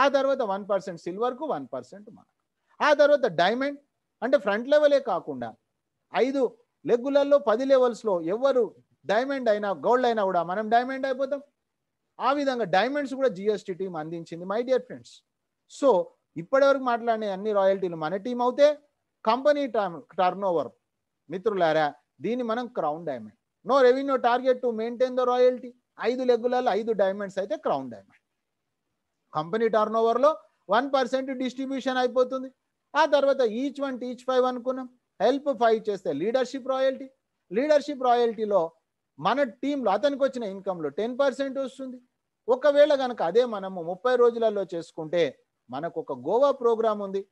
ఆ తర్వాత వన్ పర్సెంట్ సిల్వర్కు వన్ పర్సెంట్ మనకు ఆ తర్వాత డైమండ్ అంటే ఫ్రంట్ లెవెలే కాకుండా ఐదు లెగ్గులలో పది లెవెల్స్లో ఎవరు డైమండ్ అయినా గోల్డ్ అయినా కూడా మనం డైమండ్ అయిపోతాం ఆ విధంగా డైమండ్స్ కూడా జిఎస్టీ టీం అందించింది మై డియర్ ఫ్రెండ్స్ సో ఇప్పటివరకు మాట్లాడిన అన్ని రాయల్టీలు మన టీం అవుతే కంపెనీ టర్న్ ఓవర్ మిత్రులారా దీన్ని మనం crown diamond no revenue target to maintain the royalty ఐదు లెగ్గులలో ఐదు డైమండ్స్ అయితే క్రౌన్ డైమండ్ కంపెనీ టర్న్ ఓవర్లో వన్ పర్సెంట్ డిస్ట్రిబ్యూషన్ అయిపోతుంది ఆ తర్వాత ఈచ్ వన్ టీచ్ ఫైవ్ అనుకున్నాం హెల్ప్ ఫైవ్ చేస్తే లీడర్షిప్ రాయల్టీ లీడర్షిప్ రాయల్టీలో మన టీంలో అతనికి వచ్చిన ఇన్కంలో టెన్ పర్సెంట్ వస్తుంది ఒకవేళ కనుక అదే మనము ముప్పై రోజులలో చేసుకుంటే మనకు ఒక గోవా ప్రోగ్రామ్ ఉంది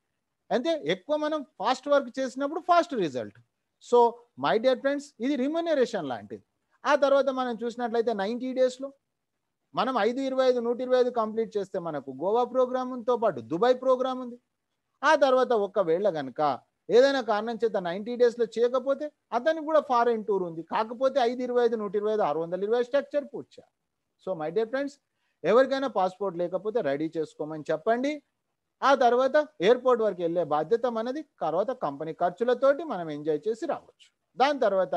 అంతే ఎక్కువ మనం ఫాస్ట్ వర్క్ చేసినప్పుడు fast result so my dear friends ఇది రిమ్యూనరేషన్ లాంటిది ఆ తర్వాత మనం చూసినట్లయితే నైంటీ డేస్లో మనం ఐదు ఇరవై ఐదు నూట ఇరవై ఐదు కంప్లీట్ చేస్తే మనకు గోవా ప్రోగ్రామ్తో పాటు దుబాయ్ ప్రోగ్రామ్ ఉంది ఆ తర్వాత ఒకవేళ కనుక ఏదైనా కారణం చేత నైంటీ డేస్లో చేయకపోతే అతనికి కూడా ఫారెన్ టూర్ ఉంది కాకపోతే ఐదు ఇరవై ఐదు నూట ఇరవై ఐదు ఆరు వందల ఇరవై స్ట్రక్చర్ పూర్చా సో మై డియర్ ఫ్రెండ్స్ ఎవరికైనా పాస్పోర్ట్ లేకపోతే రెడీ చేసుకోమని చెప్పండి ఆ తర్వాత ఎయిర్పోర్ట్ వరకు వెళ్ళే బాధ్యత మనది తర్వాత కంపెనీ ఖర్చులతోటి మనం ఎంజాయ్ చేసి రావచ్చు దాని తర్వాత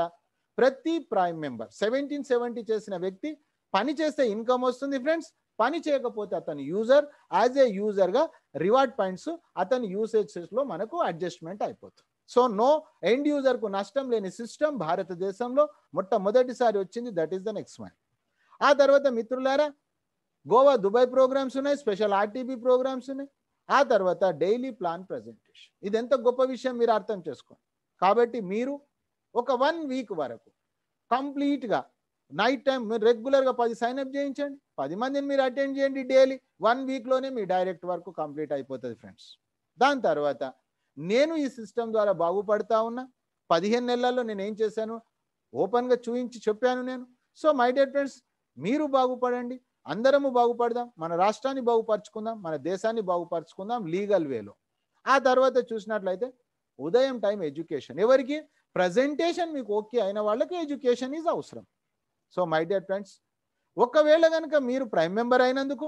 ప్రతి ప్రైమ్ మెంబర్ సెవెంటీన్ సెవెంటీ చేసిన వ్యక్తి పని చేస్తే ఇన్కమ్ వస్తుంది ఫ్రెండ్స్ పని చేయకపోతే అతను యూజర్ యాజ్ ఏ యూజర్గా రివార్డ్ పాయింట్స్ అతని యూసేజెస్లో మనకు అడ్జస్ట్మెంట్ అయిపోతుంది సో నో ఎండ్ యూజర్కు నష్టం లేని సిస్టమ్ భారతదేశంలో మొట్టమొదటిసారి వచ్చింది that is the next mind ఆ తర్వాత మిత్రులారా గోవా దుబాయ్ ప్రోగ్రామ్స్ ఉన్నాయి స్పెషల్ ఆర్టీబీ ప్రోగ్రామ్స్ ఉన్నాయి ఆ తర్వాత డైలీ ప్లాన్ ప్రజెంటేషన్ ఇది ఎంత గొప్ప విషయం మీరు అర్థం చేసుకోండి కాబట్టి మీరు ఒక వన్ వీక్ వరకు కంప్లీట్గా నైట్ టైం మీరు రెగ్యులర్గా పది సైన్అప్ చేయించండి పది మందిని మీరు అటెండ్ చేయండి డైలీ వన్ వీక్లోనే మీ డైరెక్ట్ వర్క్ కంప్లీట్ అయిపోతుంది ఫ్రెండ్స్ దాని తర్వాత నేను ఈ సిస్టమ్ ద్వారా బాగుపడతా ఉన్నా పదిహేను నెలల్లో నేను ఏం చేశాను ఓపెన్గా చూపించి చెప్పాను నేను సో మై డియర్ ఫ్రెండ్స్ మీరు బాగుపడండి అందరము బాగుపడదాం మన రాష్ట్రాన్ని బాగుపరచుకుందాం మన దేశాన్ని బాగుపరచుకుందాం లీగల్ వేలో ఆ తర్వాత చూసినట్లయితే ఉదయం టైం ఎడ్యుకేషన్ ఎవరికి ప్రజెంటేషన్ మీకు ఓకే అయిన వాళ్ళకి ఎడ్యుకేషన్ ఈజ్ అవసరం సో మై డియర్ ఫ్రెండ్స్ ఒకవేళ కనుక మీరు ప్రైమ్ మెంబర్ అయినందుకు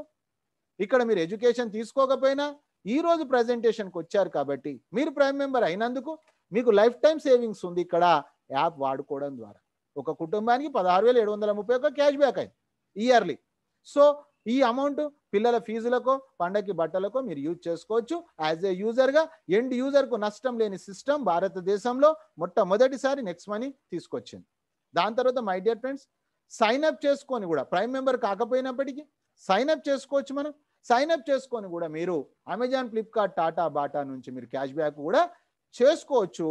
ఇక్కడ మీరు ఎడ్యుకేషన్ తీసుకోకపోయినా ఈ రోజు ప్రజెంటేషన్కి వచ్చారు కాబట్టి మీరు ప్రైమ్ మెంబర్ అయినందుకు మీకు లైఫ్ టైం సేవింగ్స్ ఉంది ఇక్కడ యాప్ వాడుకోవడం ద్వారా ఒక కుటుంబానికి పదహారు వేల ఏడు వందల ముప్పై ఒక క్యాష్ బ్యాక్ అయింది ఇయర్లీ సో ఈ అమౌంట్ పిల్లల ఫీజులకో పండగకి బట్టలకో మీరు యూజ్ చేసుకోవచ్చు యాజ్ ఏ యూజర్గా ఎండ్ యూజర్కు నష్టం లేని సిస్టమ్ భారతదేశంలో మొట్టమొదటిసారి నెక్స్ట్ మనీ తీసుకొచ్చింది దాని తర్వాత my dear friends sign up చేసుకొని కూడా ప్రైమ్ మెంబర్ కాకపోయినప్పటికీ సైన్ అప్ చేసుకోవచ్చు మనం సైన్ అప్ చేసుకొని కూడా మీరు అమెజాన్ ఫ్లిప్కార్ట్ టాటా బాటా నుంచి మీరు క్యాష్ బ్యాక్ కూడా చేసుకోవచ్చు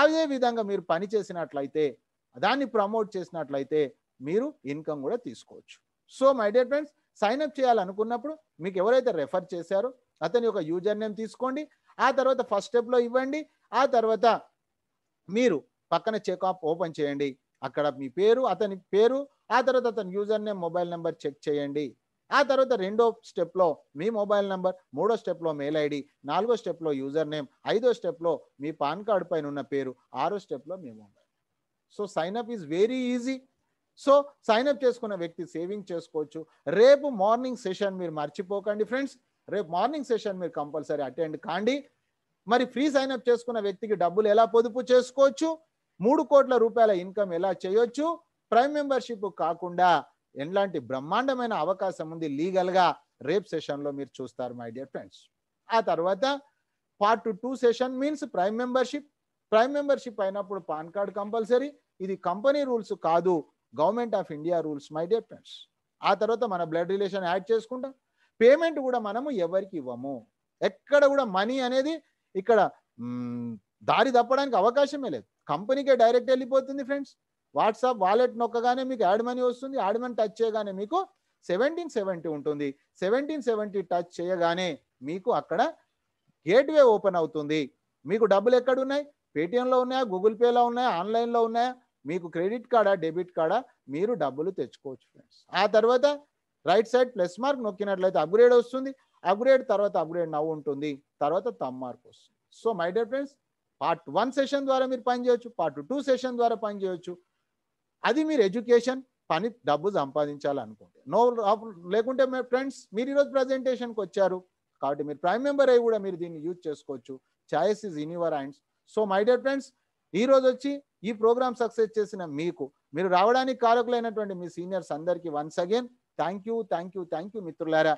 అదే విధంగా మీరు పని చేసినట్లయితే దాన్ని ప్రమోట్ చేసినట్లయితే మీరు ఇన్కమ్ కూడా తీసుకోవచ్చు so my dear friends sign up చేయాలనుకున్నప్పుడు మీకు ఎవరైతే రెఫర్ చేశారో అతని యొక్క యూజర్ నేమ్ తీసుకోండి ఆ తర్వాత ఫస్ట్ స్టెప్లో ఇవ్వండి ఆ తర్వాత మీరు పక్కన చెకప్ ఓపెన్ చేయండి అక్కడ మీ పేరు అతని పేరు ఆ తర్వాత అతని user name mobile number check చేయండి ఆ తర్వాత రెండో స్టెప్లో మీ మొబైల్ నెంబర్ మూడో స్టెప్లో మెయిల్ ఐడి నాలుగో స్టెప్లో యూజర్ నేమ్ ఐదో స్టెప్లో మీ పాన్ కార్డు పైన ఉన్న పేరు ఆరో స్టెప్లో మీ mobile so sign up is very easy so sign up చేసుకున్న వ్యక్తి సేవింగ్ చేసుకోవచ్చు రేపు మార్నింగ్ సెషన్ మీరు మర్చిపోకండి ఫ్రెండ్స్ రేపు మార్నింగ్ సెషన్ మీరు కంపల్సరీ అటెండ్ కాండి మరి ఫ్రీ సైన్ అప్ చేసుకున్న వ్యక్తికి డబ్బులు ఎలా పొదుపు చేసుకోవచ్చు మూడు కోట్ల రూపాయల ఇన్కమ్ ఎలా చేయొచ్చు ప్రైమ్ మెంబర్షిప్ కాకుండా ఎలాంటి బ్రహ్మాండమైన అవకాశం ఉంది లీగల్గా రేప్ సెషన్లో మీరు చూస్తారు మై డియర్ ఫ్రెండ్స్ ఆ తర్వాత part two session means prime membership prime membership అయినప్పుడు పాన్ కార్డ్ కంపల్సరీ ఇది కంపెనీ రూల్స్ కాదు government of India rules my dear friends ఆ తర్వాత మన బ్లడ్ రిలేషన్ యాడ్ చేసుకుంటాం పేమెంట్ కూడా మనము ఎవరికి ఇవ్వము ఎక్కడ కూడా మనీ అనేది ఇక్కడ దారి తప్పడానికి అవకాశమే లేదు కంపెనీకే డైరెక్ట్ వెళ్ళిపోతుంది ఫ్రెండ్స్ వాట్సాప్ వాలెట్ నొక్కగానే మీకు యాడ్ మనీ వస్తుంది యాడ్ మనీ టచ్ చేయగానే మీకు సెవెంటీన్ సెవెంటీ ఉంటుంది సెవెంటీన్ సెవెంటీ టచ్ చేయగానే మీకు అక్కడ గేట్వే ఓపెన్ అవుతుంది మీకు డబ్బులు ఎక్కడ ఉన్నాయి పేటిఎంలో ఉన్నాయా గూగుల్ పేలో ఉన్నాయా ఆన్లైన్లో ఉన్నాయా మీకు క్రెడిట్ కార్డా డెబిట్ కార్డా మీరు డబ్బులు తెచ్చుకోవచ్చు ఫ్రెండ్స్ ఆ తర్వాత రైట్ సైడ్ ప్లస్ మార్క్ నొక్కినట్లయితే అప్గ్రేడ్ వస్తుంది అప్గ్రేడ్ తర్వాత అప్గ్రేడ్ నవ్వు ఉంటుంది తర్వాత తమ్ మార్క్ వస్తుంది so my dear friends part one session ద్వారా మీరు పనిచేయవచ్చు పార్ట్ టూ సెషన్ ద్వారా చేయవచ్చు అది మీరు ఎడ్యుకేషన్ పని డబ్బు సంపాదించాలనుకుంటే నో లేకుంటే ఫ్రెండ్స్ మీరు ఈరోజు ప్రజెంటేషన్కి వచ్చారు కాబట్టి మీరు ప్రైమ్ మెంబర్ అయ్యి కూడా మీరు దీన్ని యూజ్ చేసుకోవచ్చు choice is in your hands so my dear friends ఈరోజు వచ్చి ఈ ప్రోగ్రామ్ సక్సెస్ చేసిన మీకు మీరు రావడానికి కారకులైనటువంటి మీ సీనియర్స్ అందరికీ once again thank you thank you thank you మిత్రులారా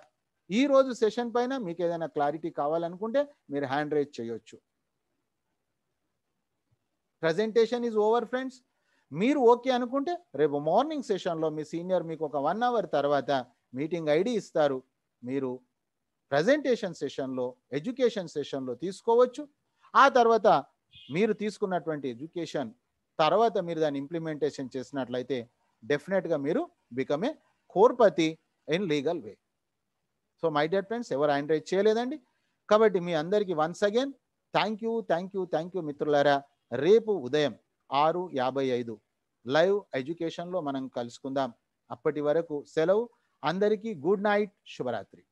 ఈ రోజు సెషన్ పైన మీకు ఏదైనా క్లారిటీ కావాలనుకుంటే మీరు హ్యాండ్ రైజ్ చేయొచ్చు ప్రజెంటేషన్ ఈజ్ ఓవర్ ఫ్రెండ్స్ మీరు ఓకే అనుకుంటే రేపు మార్నింగ్ సెషన్లో మీ సీనియర్ మీకు ఒక వన్ అవర్ తర్వాత మీటింగ్ ఐడి ఇస్తారు మీరు ప్రజెంటేషన్ సెషన్లో ఎడ్యుకేషన్ సెషన్లో తీసుకోవచ్చు ఆ తర్వాత మీరు తీసుకున్నటువంటి ఎడ్యుకేషన్ తర్వాత మీరు దాన్ని ఇంప్లిమెంటేషన్ చేసినట్లయితే డెఫినెట్గా మీరు become a crorepati in legal way so my dear friends ఎవరు ఆయన రైట్ చేయలేదండి కాబట్టి మీ అందరికీ once again thank you thank you thank you మిత్రులారా రేపు ఉదయం ఆరు యాభై ఐదు లైవ్ ఎడ్యుకేషన్లో మనం కలుసుకుందాం అప్పటి వరకు సెలవు అందరికీ గుడ్ నైట్ శుభరాత్రి